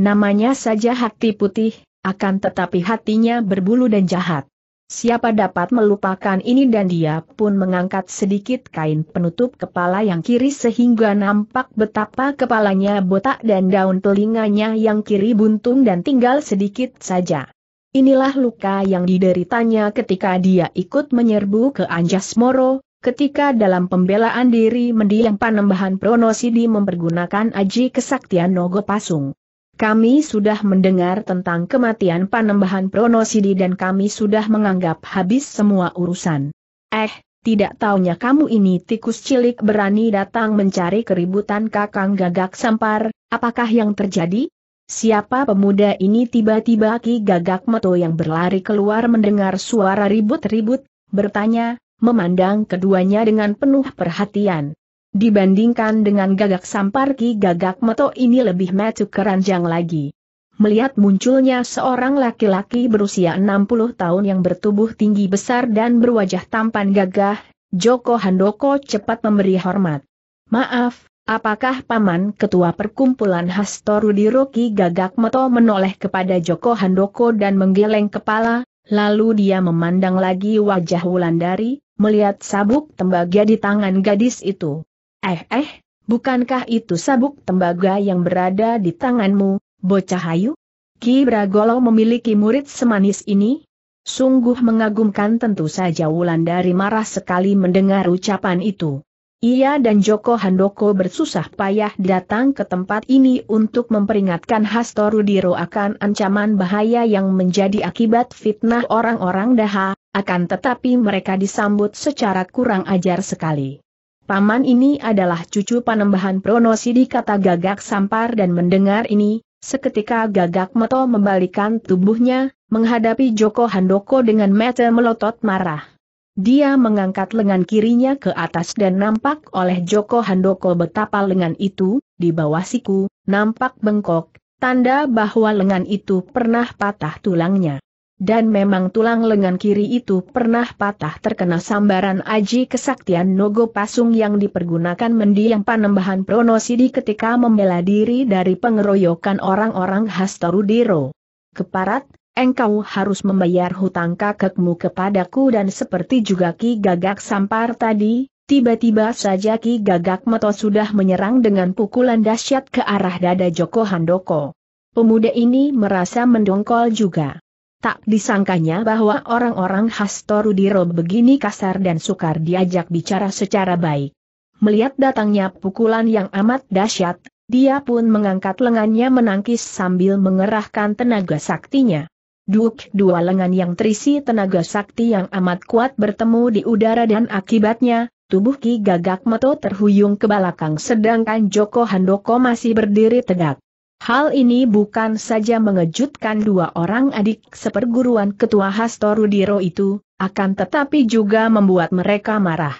A: Namanya saja hati putih, akan tetapi hatinya berbulu dan jahat. Siapa dapat melupakan ini dan dia pun mengangkat sedikit kain penutup kepala yang kiri sehingga nampak betapa kepalanya botak dan daun telinganya yang kiri buntung dan tinggal sedikit saja. Inilah luka yang dideritanya ketika dia ikut menyerbu ke Anjas Moro, ketika dalam pembelaan diri mendiang panembahan Pronosidi mempergunakan aji kesaktian Nogo Pasung. Kami sudah mendengar tentang kematian Panembahan Pronosidi dan kami sudah menganggap habis semua urusan. Eh, tidak taunya kamu ini tikus cilik berani datang mencari keributan kakang gagak sampar, apakah yang terjadi? Siapa pemuda ini tiba-tiba Ki Gagak Meto yang berlari keluar mendengar suara ribut-ribut, bertanya, memandang keduanya dengan penuh perhatian. Dibandingkan dengan gagak sampar Ki Gagak Meto ini lebih metu keranjang lagi. Melihat munculnya seorang laki-laki berusia 60 tahun yang bertubuh tinggi besar dan berwajah tampan gagah, Joko Handoko cepat memberi hormat. Maaf, apakah Paman Ketua Perkumpulan Hastoru Roki Gagak Meto menoleh kepada Joko Handoko dan menggeleng kepala, lalu dia memandang lagi wajah Wulandari, melihat sabuk tembaga di tangan gadis itu. Eh eh, bukankah itu sabuk tembaga yang berada di tanganmu, bocah hayu? Ki Bragolo memiliki murid semanis ini? Sungguh mengagumkan tentu saja Wulandari marah sekali mendengar ucapan itu. Ia dan Joko Handoko bersusah payah datang ke tempat ini untuk memperingatkan Hastorudiro akan ancaman bahaya yang menjadi akibat fitnah orang-orang daha, akan tetapi mereka disambut secara kurang ajar sekali. Paman ini adalah cucu panembahan Pronosidi kata gagak sampar dan mendengar ini, seketika gagak meto membalikan tubuhnya, menghadapi Joko Handoko dengan mata melotot marah. Dia mengangkat lengan kirinya ke atas dan nampak oleh Joko Handoko betapa lengan itu, di bawah siku, nampak bengkok, tanda bahwa lengan itu pernah patah tulangnya dan memang tulang lengan kiri itu pernah patah terkena sambaran aji kesaktian Nogo Pasung yang dipergunakan mendiang panembahan Pronosidi ketika membela diri dari pengeroyokan orang-orang Hastorudiro. Keparat, engkau harus membayar hutang kakekmu kepadaku dan seperti juga Ki Gagak Sampar tadi, Tiba-tiba saja Ki Gagak Meto sudah menyerang dengan pukulan dahsyat ke arah dada Joko Handoko. Pemuda ini merasa mendongkol juga. Tak disangkanya bahwa orang-orang khas begini kasar dan sukar diajak bicara secara baik. Melihat datangnya pukulan yang amat dahsyat, dia pun mengangkat lengannya menangkis sambil mengerahkan tenaga saktinya. Duk dua lengan yang terisi tenaga sakti yang amat kuat bertemu di udara dan akibatnya, tubuh Ki Gagak Meto terhuyung ke belakang sedangkan Joko Handoko masih berdiri tegak. Hal ini bukan saja mengejutkan dua orang adik seperguruan ketua Hasto Rudiro itu, akan tetapi juga membuat mereka marah.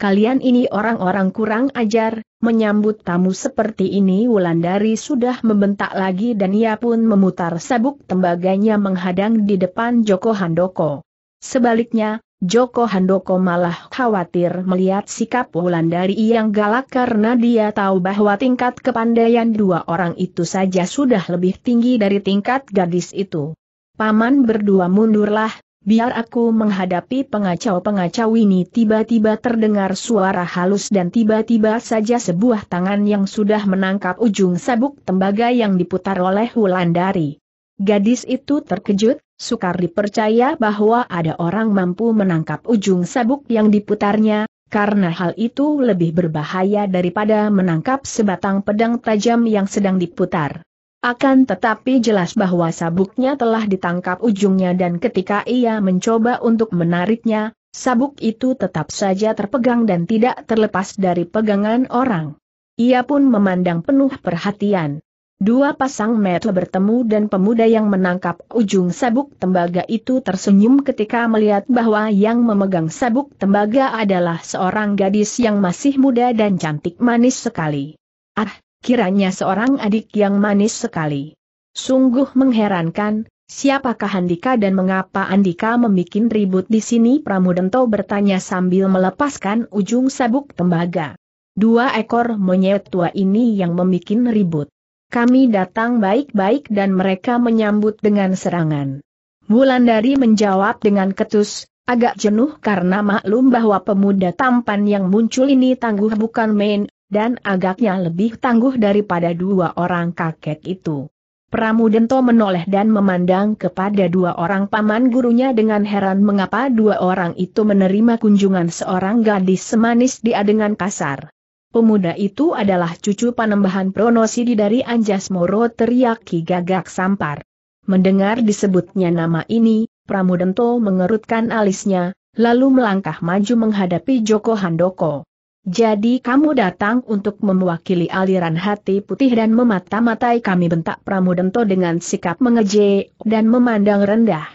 A: Kalian ini orang-orang kurang ajar, menyambut tamu seperti ini Wulandari sudah membentak lagi dan ia pun memutar sabuk tembaganya menghadang di depan Joko Handoko. Sebaliknya, Joko Handoko malah khawatir melihat sikap Wulandari yang galak karena dia tahu bahwa tingkat kepandaian dua orang itu saja sudah lebih tinggi dari tingkat gadis itu. Paman berdua mundurlah, biar aku menghadapi pengacau-pengacau ini tiba-tiba terdengar suara halus dan tiba-tiba saja sebuah tangan yang sudah menangkap ujung sabuk tembaga yang diputar oleh Wulandari. Gadis itu terkejut, Sukar dipercaya bahwa ada orang mampu menangkap ujung sabuk yang diputarnya, karena hal itu lebih berbahaya daripada menangkap sebatang pedang tajam yang sedang diputar. Akan tetapi jelas bahwa sabuknya telah ditangkap ujungnya dan ketika ia mencoba untuk menariknya, sabuk itu tetap saja terpegang dan tidak terlepas dari pegangan orang. Ia pun memandang penuh perhatian. Dua pasang mata bertemu dan pemuda yang menangkap ujung sabuk tembaga itu tersenyum ketika melihat bahwa yang memegang sabuk tembaga adalah seorang gadis yang masih muda dan cantik manis sekali. Ah, kiranya seorang adik yang manis sekali. Sungguh mengherankan, siapakah Andika dan mengapa Andika membuat ribut di sini Pramudento bertanya sambil melepaskan ujung sabuk tembaga. Dua ekor monyet tua ini yang membuat ribut. Kami datang baik-baik dan mereka menyambut dengan serangan. Wulandari menjawab dengan ketus, agak jenuh karena maklum bahwa pemuda tampan yang muncul ini tangguh bukan main, dan agaknya lebih tangguh daripada dua orang kakek itu. Pramudento menoleh dan memandang kepada dua orang paman gurunya dengan heran mengapa dua orang itu menerima kunjungan seorang gadis semanis dia dengan kasar. Pemuda itu adalah cucu panembahan Pronosidi dari Anjas Moro teriak Ki Gagak Sampar. Mendengar disebutnya nama ini, Pramudento mengerutkan alisnya, lalu melangkah maju menghadapi Joko Handoko. Jadi kamu datang untuk mewakili aliran hati putih dan memata-matai kami bentak Pramudento dengan sikap mengejek dan memandang rendah.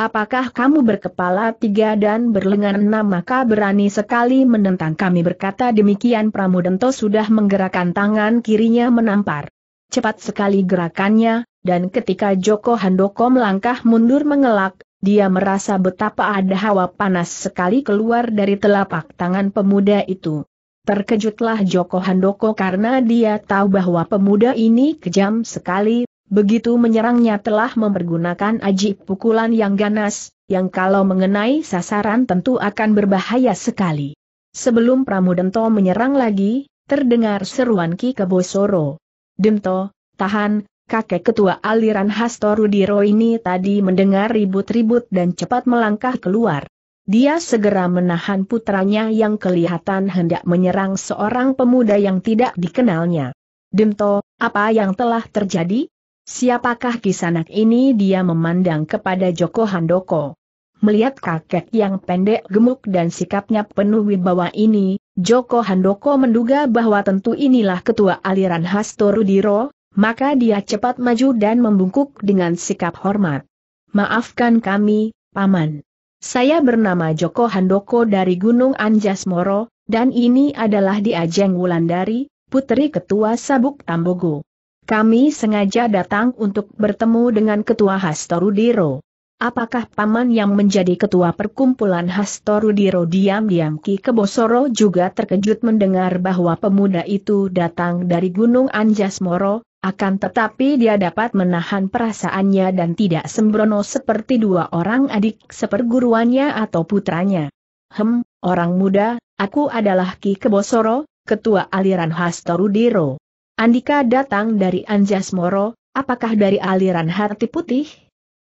A: Apakah kamu berkepala tiga dan berlengan enam maka berani sekali menentang kami berkata demikian Pramudento sudah menggerakkan tangan kirinya menampar. Cepat sekali gerakannya, dan ketika Joko Handoko melangkah mundur mengelak, dia merasa betapa ada hawa panas sekali keluar dari telapak tangan pemuda itu. Terkejutlah Joko Handoko karena dia tahu bahwa pemuda ini kejam sekali, Begitu menyerangnya telah mempergunakan aji pukulan yang ganas, yang kalau mengenai sasaran tentu akan berbahaya sekali. Sebelum Pramudento menyerang lagi, terdengar seruan Ki Kebosoro. Demto, tahan, kakek ketua aliran Hastorudiro ini tadi mendengar ribut-ribut dan cepat melangkah keluar. Dia segera menahan putranya yang kelihatan hendak menyerang seorang pemuda yang tidak dikenalnya. Demto, apa yang telah terjadi? Siapakah kisanak ini dia memandang kepada Joko Handoko. Melihat kakek yang pendek gemuk dan sikapnya penuh wibawa ini, Joko Handoko menduga bahwa tentu inilah ketua aliran Hastorudiro, maka dia cepat maju dan membungkuk dengan sikap hormat. Maafkan kami, Paman. Saya bernama Joko Handoko dari Gunung Anjas Moro, dan ini adalah Diajeng Wulandari, putri ketua Sabuk Tambogo. Kami sengaja datang untuk bertemu dengan Ketua Hastorudiro. Apakah Paman yang menjadi ketua perkumpulan Hastorudiro diam-diam Ki Kebosoro juga terkejut mendengar bahwa pemuda itu datang dari Gunung Anjas Moro, akan tetapi dia dapat menahan perasaannya dan tidak sembrono seperti dua orang adik seperguruannya atau putranya. Hem, orang muda, aku adalah Ki Kebosoro, ketua aliran Hastorudiro. Andika datang dari Anjas Moro, apakah dari aliran hati putih?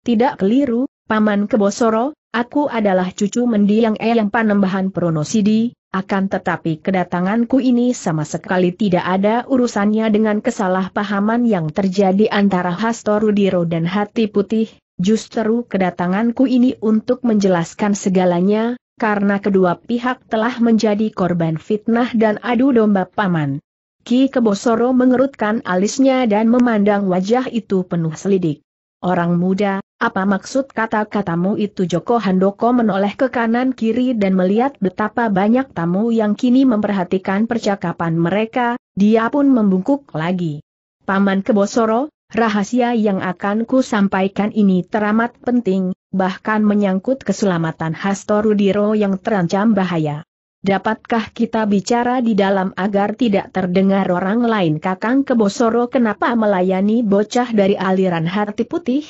A: Tidak keliru, Paman Kebosoro, aku adalah cucu mendiang Eyang Panembahan Pronosidi, akan tetapi kedatanganku ini sama sekali tidak ada urusannya dengan kesalahpahaman yang terjadi antara Hastorudiro dan Hati Putih, justru kedatanganku ini untuk menjelaskan segalanya, karena kedua pihak telah menjadi korban fitnah dan adu domba paman. Ki Kebosoro mengerutkan alisnya dan memandang wajah itu penuh selidik. Orang muda, apa maksud kata-katamu itu Joko Handoko menoleh ke kanan kiri dan melihat betapa banyak tamu yang kini memperhatikan percakapan mereka, dia pun membungkuk lagi. Paman Kebosoro, rahasia yang akan ku sampaikan ini teramat penting, bahkan menyangkut keselamatan Hasto Rudiro yang terancam bahaya. Dapatkah kita bicara di dalam agar tidak terdengar orang lain kakang kebosoro kenapa melayani bocah dari aliran hati putih?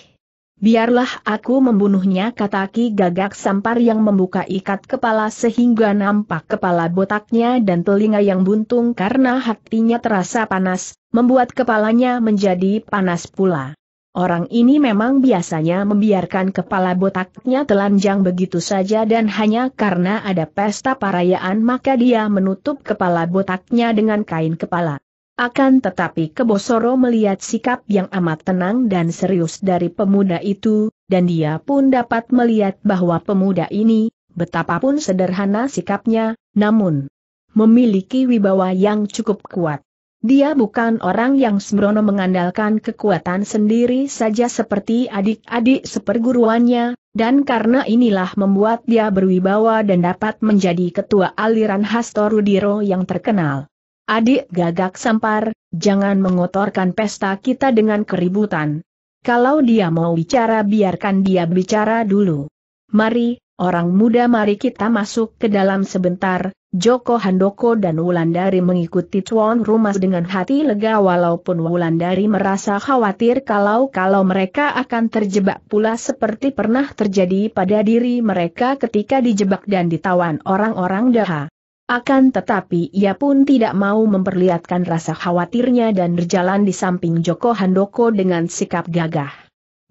A: Biarlah aku membunuhnya kata Ki Gagak Sampar yang membuka ikat kepala sehingga nampak kepala botaknya dan telinga yang buntung karena hatinya terasa panas, membuat kepalanya menjadi panas pula. Orang ini memang biasanya membiarkan kepala botaknya telanjang begitu saja dan hanya karena ada pesta perayaan maka dia menutup kepala botaknya dengan kain kepala. Akan tetapi Kebosoro melihat sikap yang amat tenang dan serius dari pemuda itu, dan dia pun dapat melihat bahwa pemuda ini, betapapun sederhana sikapnya, namun memiliki wibawa yang cukup kuat. Dia bukan orang yang sembrono mengandalkan kekuatan sendiri saja seperti adik-adik seperguruannya, dan karena inilah membuat dia berwibawa dan dapat menjadi ketua aliran Hastorudiro yang terkenal. Adik gagak sampar, jangan mengotorkan pesta kita dengan keributan. Kalau dia mau bicara biarkan dia bicara dulu. Mari, orang muda mari kita masuk ke dalam sebentar, Joko Handoko dan Wulandari mengikuti tuan rumah dengan hati lega walaupun Wulandari merasa khawatir kalau-kalau mereka akan terjebak pula seperti pernah terjadi pada diri mereka ketika dijebak dan ditawan orang-orang daha. Akan tetapi ia pun tidak mau memperlihatkan rasa khawatirnya dan berjalan di samping Joko Handoko dengan sikap gagah.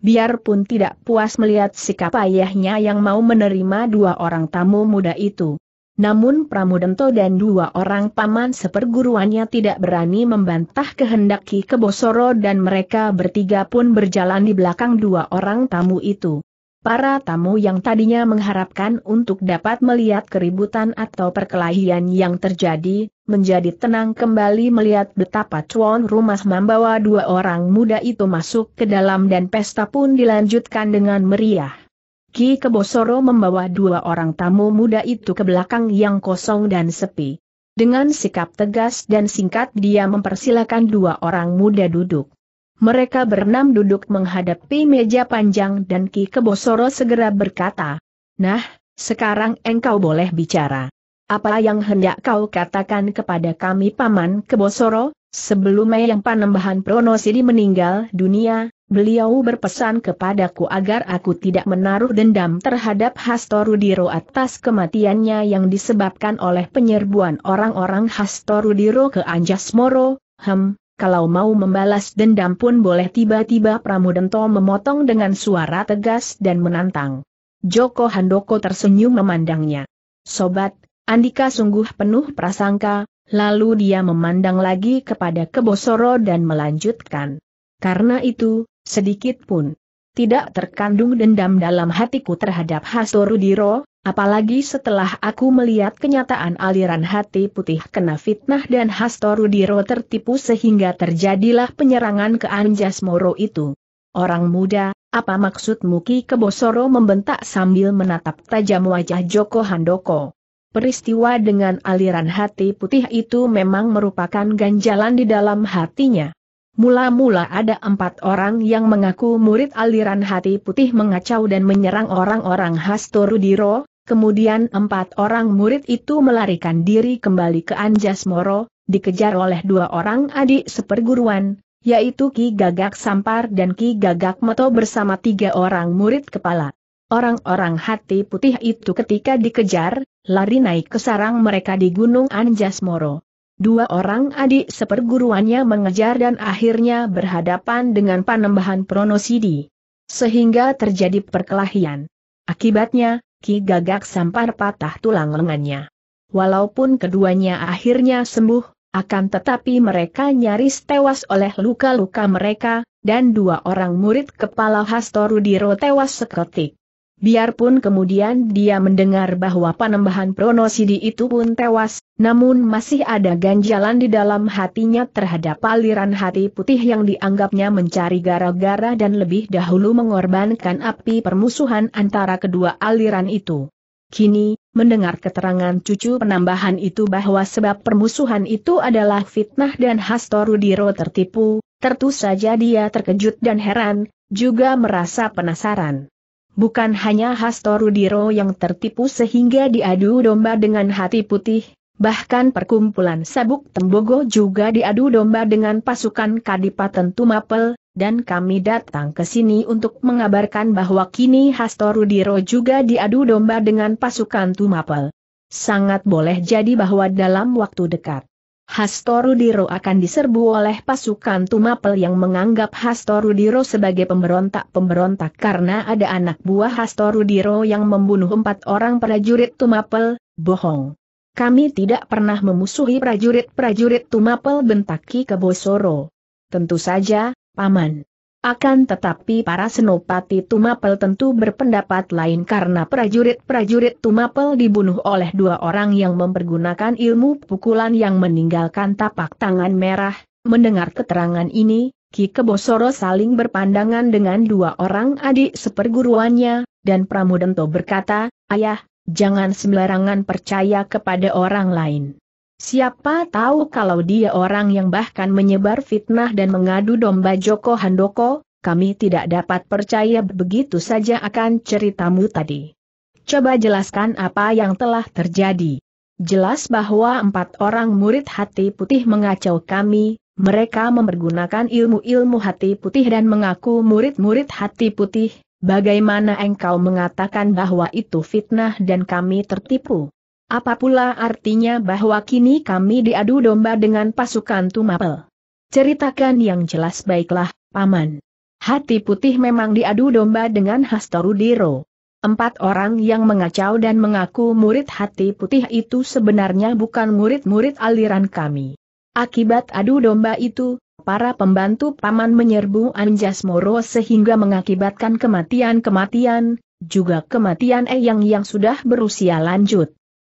A: Biarpun tidak puas melihat sikap ayahnya yang mau menerima dua orang tamu muda itu. Namun Pramudento dan dua orang paman seperguruannya tidak berani membantah kehendak Ki Kebosoro dan mereka bertiga pun berjalan di belakang dua orang tamu itu. Para tamu yang tadinya mengharapkan untuk dapat melihat keributan atau perkelahian yang terjadi, menjadi tenang kembali melihat betapa cuan rumah membawa dua orang muda itu masuk ke dalam dan pesta pun dilanjutkan dengan meriah. Ki Kebosoro membawa dua orang tamu muda itu ke belakang yang kosong dan sepi. Dengan sikap tegas dan singkat dia mempersilahkan dua orang muda duduk. Mereka berenam duduk menghadapi meja panjang dan Ki Kebosoro segera berkata, Nah, sekarang engkau boleh bicara. Apa yang hendak kau katakan kepada kami Paman Kebosoro, sebelum yang Panembahan Pronosidi meninggal dunia, Beliau berpesan kepadaku agar aku tidak menaruh dendam terhadap Hastorudiro atas kematiannya yang disebabkan oleh penyerbuan orang-orang Hastorudiro ke Anjas Moro, hem, kalau mau membalas dendam pun boleh tiba-tiba Pramudento memotong dengan suara tegas dan menantang. Joko Handoko tersenyum memandangnya. Sobat, Andika sungguh penuh prasangka, lalu dia memandang lagi kepada Kebosoro dan melanjutkan. Karena itu, Sedikit pun. Tidak terkandung dendam dalam hatiku terhadap Hastorudiro, apalagi setelah aku melihat kenyataan aliran hati putih kena fitnah dan Hastorudiro tertipu sehingga terjadilah penyerangan ke Anjas Moro itu. Orang muda, apa maksud Muki Kebosoro membentak sambil menatap tajam wajah Joko Handoko. Peristiwa dengan aliran hati putih itu memang merupakan ganjalan di dalam hatinya. Mula-mula ada empat orang yang mengaku murid aliran hati putih mengacau dan menyerang orang-orang khas Torudiro, kemudian empat orang murid itu melarikan diri kembali ke Anjas Moro, dikejar oleh dua orang adik seperguruan, yaitu Ki Gagak Sampar dan Ki Gagak Meto bersama tiga orang murid kepala. Orang-orang hati putih itu ketika dikejar, lari naik ke sarang mereka di Gunung Anjas Moro. Dua orang adik seperguruannya mengejar dan akhirnya berhadapan dengan panembahan Pronosidi. Sehingga terjadi perkelahian. Akibatnya, Ki Gagak sampar patah tulang lengannya. Walaupun keduanya akhirnya sembuh, akan tetapi mereka nyaris tewas oleh luka-luka mereka, dan dua orang murid kepala Hastorudiro tewas seketik. Biarpun kemudian dia mendengar bahwa panembahan Pronosidi itu pun tewas, namun masih ada ganjalan di dalam hatinya terhadap aliran hati putih yang dianggapnya mencari gara-gara dan lebih dahulu mengorbankan api permusuhan antara kedua aliran itu. Kini, mendengar keterangan cucu penambahan itu bahwa sebab permusuhan itu adalah fitnah dan Hastorudiro tertipu, tertu saja dia terkejut dan heran, juga merasa penasaran. Bukan hanya Hasto Rudiro yang tertipu sehingga diadu domba dengan hati putih, bahkan perkumpulan sabuk Tembogo juga diadu domba dengan pasukan Kadipaten Tumapel, dan kami datang ke sini untuk mengabarkan bahwa kini Hasto Rudiro juga diadu domba dengan pasukan Tumapel. Sangat boleh jadi bahwa dalam waktu dekat, Hastorudiro akan diserbu oleh pasukan Tumapel yang menganggap Hastorudiro sebagai pemberontak-pemberontak karena ada anak buah Hastorudiro yang membunuh empat orang prajurit Tumapel, bohong. Kami tidak pernah memusuhi prajurit-prajurit Tumapel bentaki ke Bosoro. Tentu saja, Paman. Akan tetapi para senopati Tumapel tentu berpendapat lain karena prajurit-prajurit Tumapel dibunuh oleh dua orang yang mempergunakan ilmu pukulan yang meninggalkan tapak tangan merah. Mendengar keterangan ini, Ki Kebosoro saling berpandangan dengan dua orang adik seperguruannya, dan Pramudento berkata, Ayah, jangan sembarangan percaya kepada orang lain. Siapa tahu kalau dia orang yang bahkan menyebar fitnah dan mengadu domba Joko Handoko, kami tidak dapat percaya begitu saja akan ceritamu tadi. Coba jelaskan apa yang telah terjadi. Jelas bahwa empat orang murid hati putih mengacau kami, mereka mempergunakan ilmu-ilmu hati putih dan mengaku murid-murid hati putih, bagaimana engkau mengatakan bahwa itu fitnah dan kami tertipu? Apa pula artinya bahwa kini kami diadu domba dengan pasukan Tumapel? Ceritakan yang jelas baiklah, Paman. Hati putih memang diadu domba dengan Hastorudiro. Empat orang yang mengacau dan mengaku murid hati putih itu sebenarnya bukan murid-murid aliran kami. Akibat adu domba itu, para pembantu paman menyerbu Anjas Moro sehingga mengakibatkan kematian-kematian, juga kematian Eyang yang sudah berusia lanjut.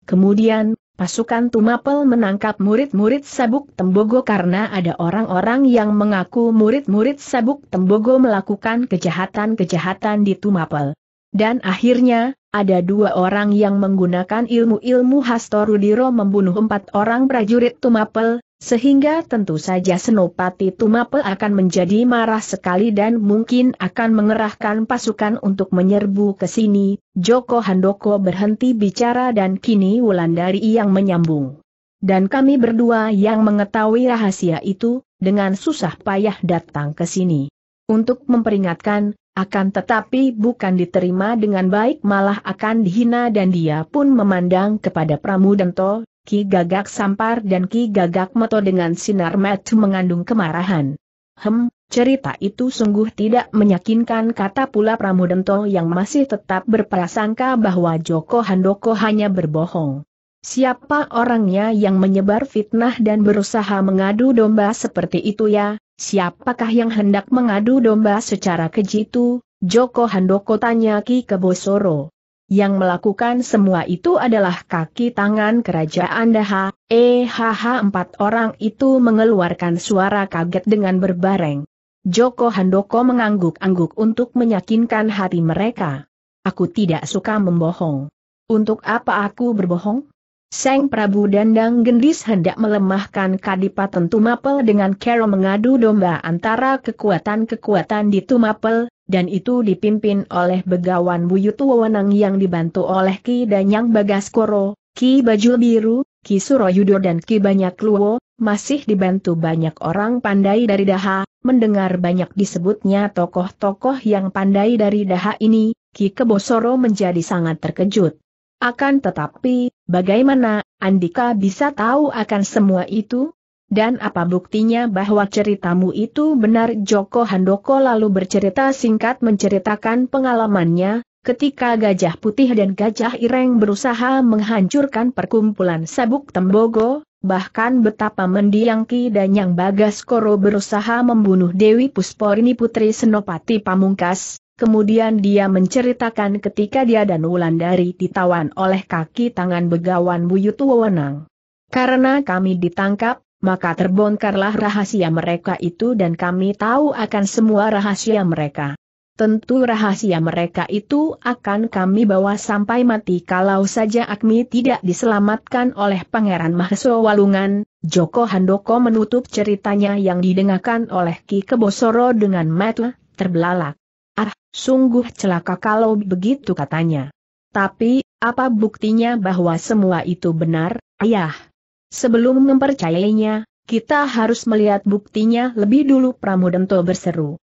A: Kemudian, pasukan Tumapel menangkap murid-murid Sabuk Tembogo karena ada orang-orang yang mengaku murid-murid Sabuk Tembogo melakukan kejahatan-kejahatan di Tumapel. Dan akhirnya, ada dua orang yang menggunakan ilmu-ilmu Hastorudiro membunuh empat orang prajurit Tumapel, sehingga tentu saja Senopati Tumapel akan menjadi marah sekali dan mungkin akan mengerahkan pasukan untuk menyerbu ke sini. Joko Handoko berhenti bicara dan kini Wulandari yang menyambung. Dan kami berdua yang mengetahui rahasia itu, dengan susah payah datang ke sini. Untuk memperingatkan, akan tetapi bukan diterima dengan baik malah akan dihina dan dia pun memandang kepada Pramudento, Ki Gagak Sampar dan Ki Gagak Meto dengan sinar mata mengandung kemarahan. Hem, cerita itu sungguh tidak meyakinkan kata pula Pramudento yang masih tetap berprasangka bahwa Joko Handoko hanya berbohong. Siapa orangnya yang menyebar fitnah dan berusaha mengadu domba seperti itu ya? Siapakah yang hendak mengadu domba secara keji itu? Joko Handoko tanya Ki Kebosoro. Yang melakukan semua itu adalah kaki tangan kerajaan Daha, eh, haha empat orang itu mengeluarkan suara kaget dengan berbareng. Joko Handoko mengangguk-angguk untuk meyakinkan hati mereka. Aku tidak suka membohong. Untuk apa aku berbohong? Seng Prabu Dandang Gendis hendak melemahkan Kadipaten Tumapel dengan kero mengadu domba antara kekuatan-kekuatan di Tumapel, dan itu dipimpin oleh Begawan Buyut Wewenang yang dibantu oleh Ki Danyang Bagaskoro, Ki Bajul Biru, Ki Suroyudo dan Ki Banyak Luo, masih dibantu banyak orang pandai dari Daha, mendengar banyak disebutnya tokoh-tokoh yang pandai dari Daha ini, Ki Kebosoro menjadi sangat terkejut. Akan tetapi, bagaimana Andika bisa tahu akan semua itu? Dan apa buktinya bahwa ceritamu itu benar Joko Handoko lalu bercerita singkat menceritakan pengalamannya, ketika Gajah Putih dan Gajah Ireng berusaha menghancurkan perkumpulan sabuk Tembogo, bahkan betapa mendiang Ki dan yang Bagas Koro berusaha membunuh Dewi Pusporini Putri Senopati Pamungkas, Kemudian dia menceritakan ketika dia dan Wulandari ditawan oleh kaki tangan begawan Buyut Wewenang. Karena kami ditangkap, maka terbongkarlah rahasia mereka itu dan kami tahu akan semua rahasia mereka. Tentu rahasia mereka itu akan kami bawa sampai mati kalau saja Akmi tidak diselamatkan oleh Pangeran Maheswa Walungan, Joko Handoko menutup ceritanya yang didengarkan oleh Ki Kebosoro dengan mata terbelalak. Ah, sungguh celaka kalau begitu katanya. Tapi, apa buktinya bahwa semua itu benar, ayah? Sebelum mempercayainya, kita harus melihat buktinya lebih dulu Pramudento berseru.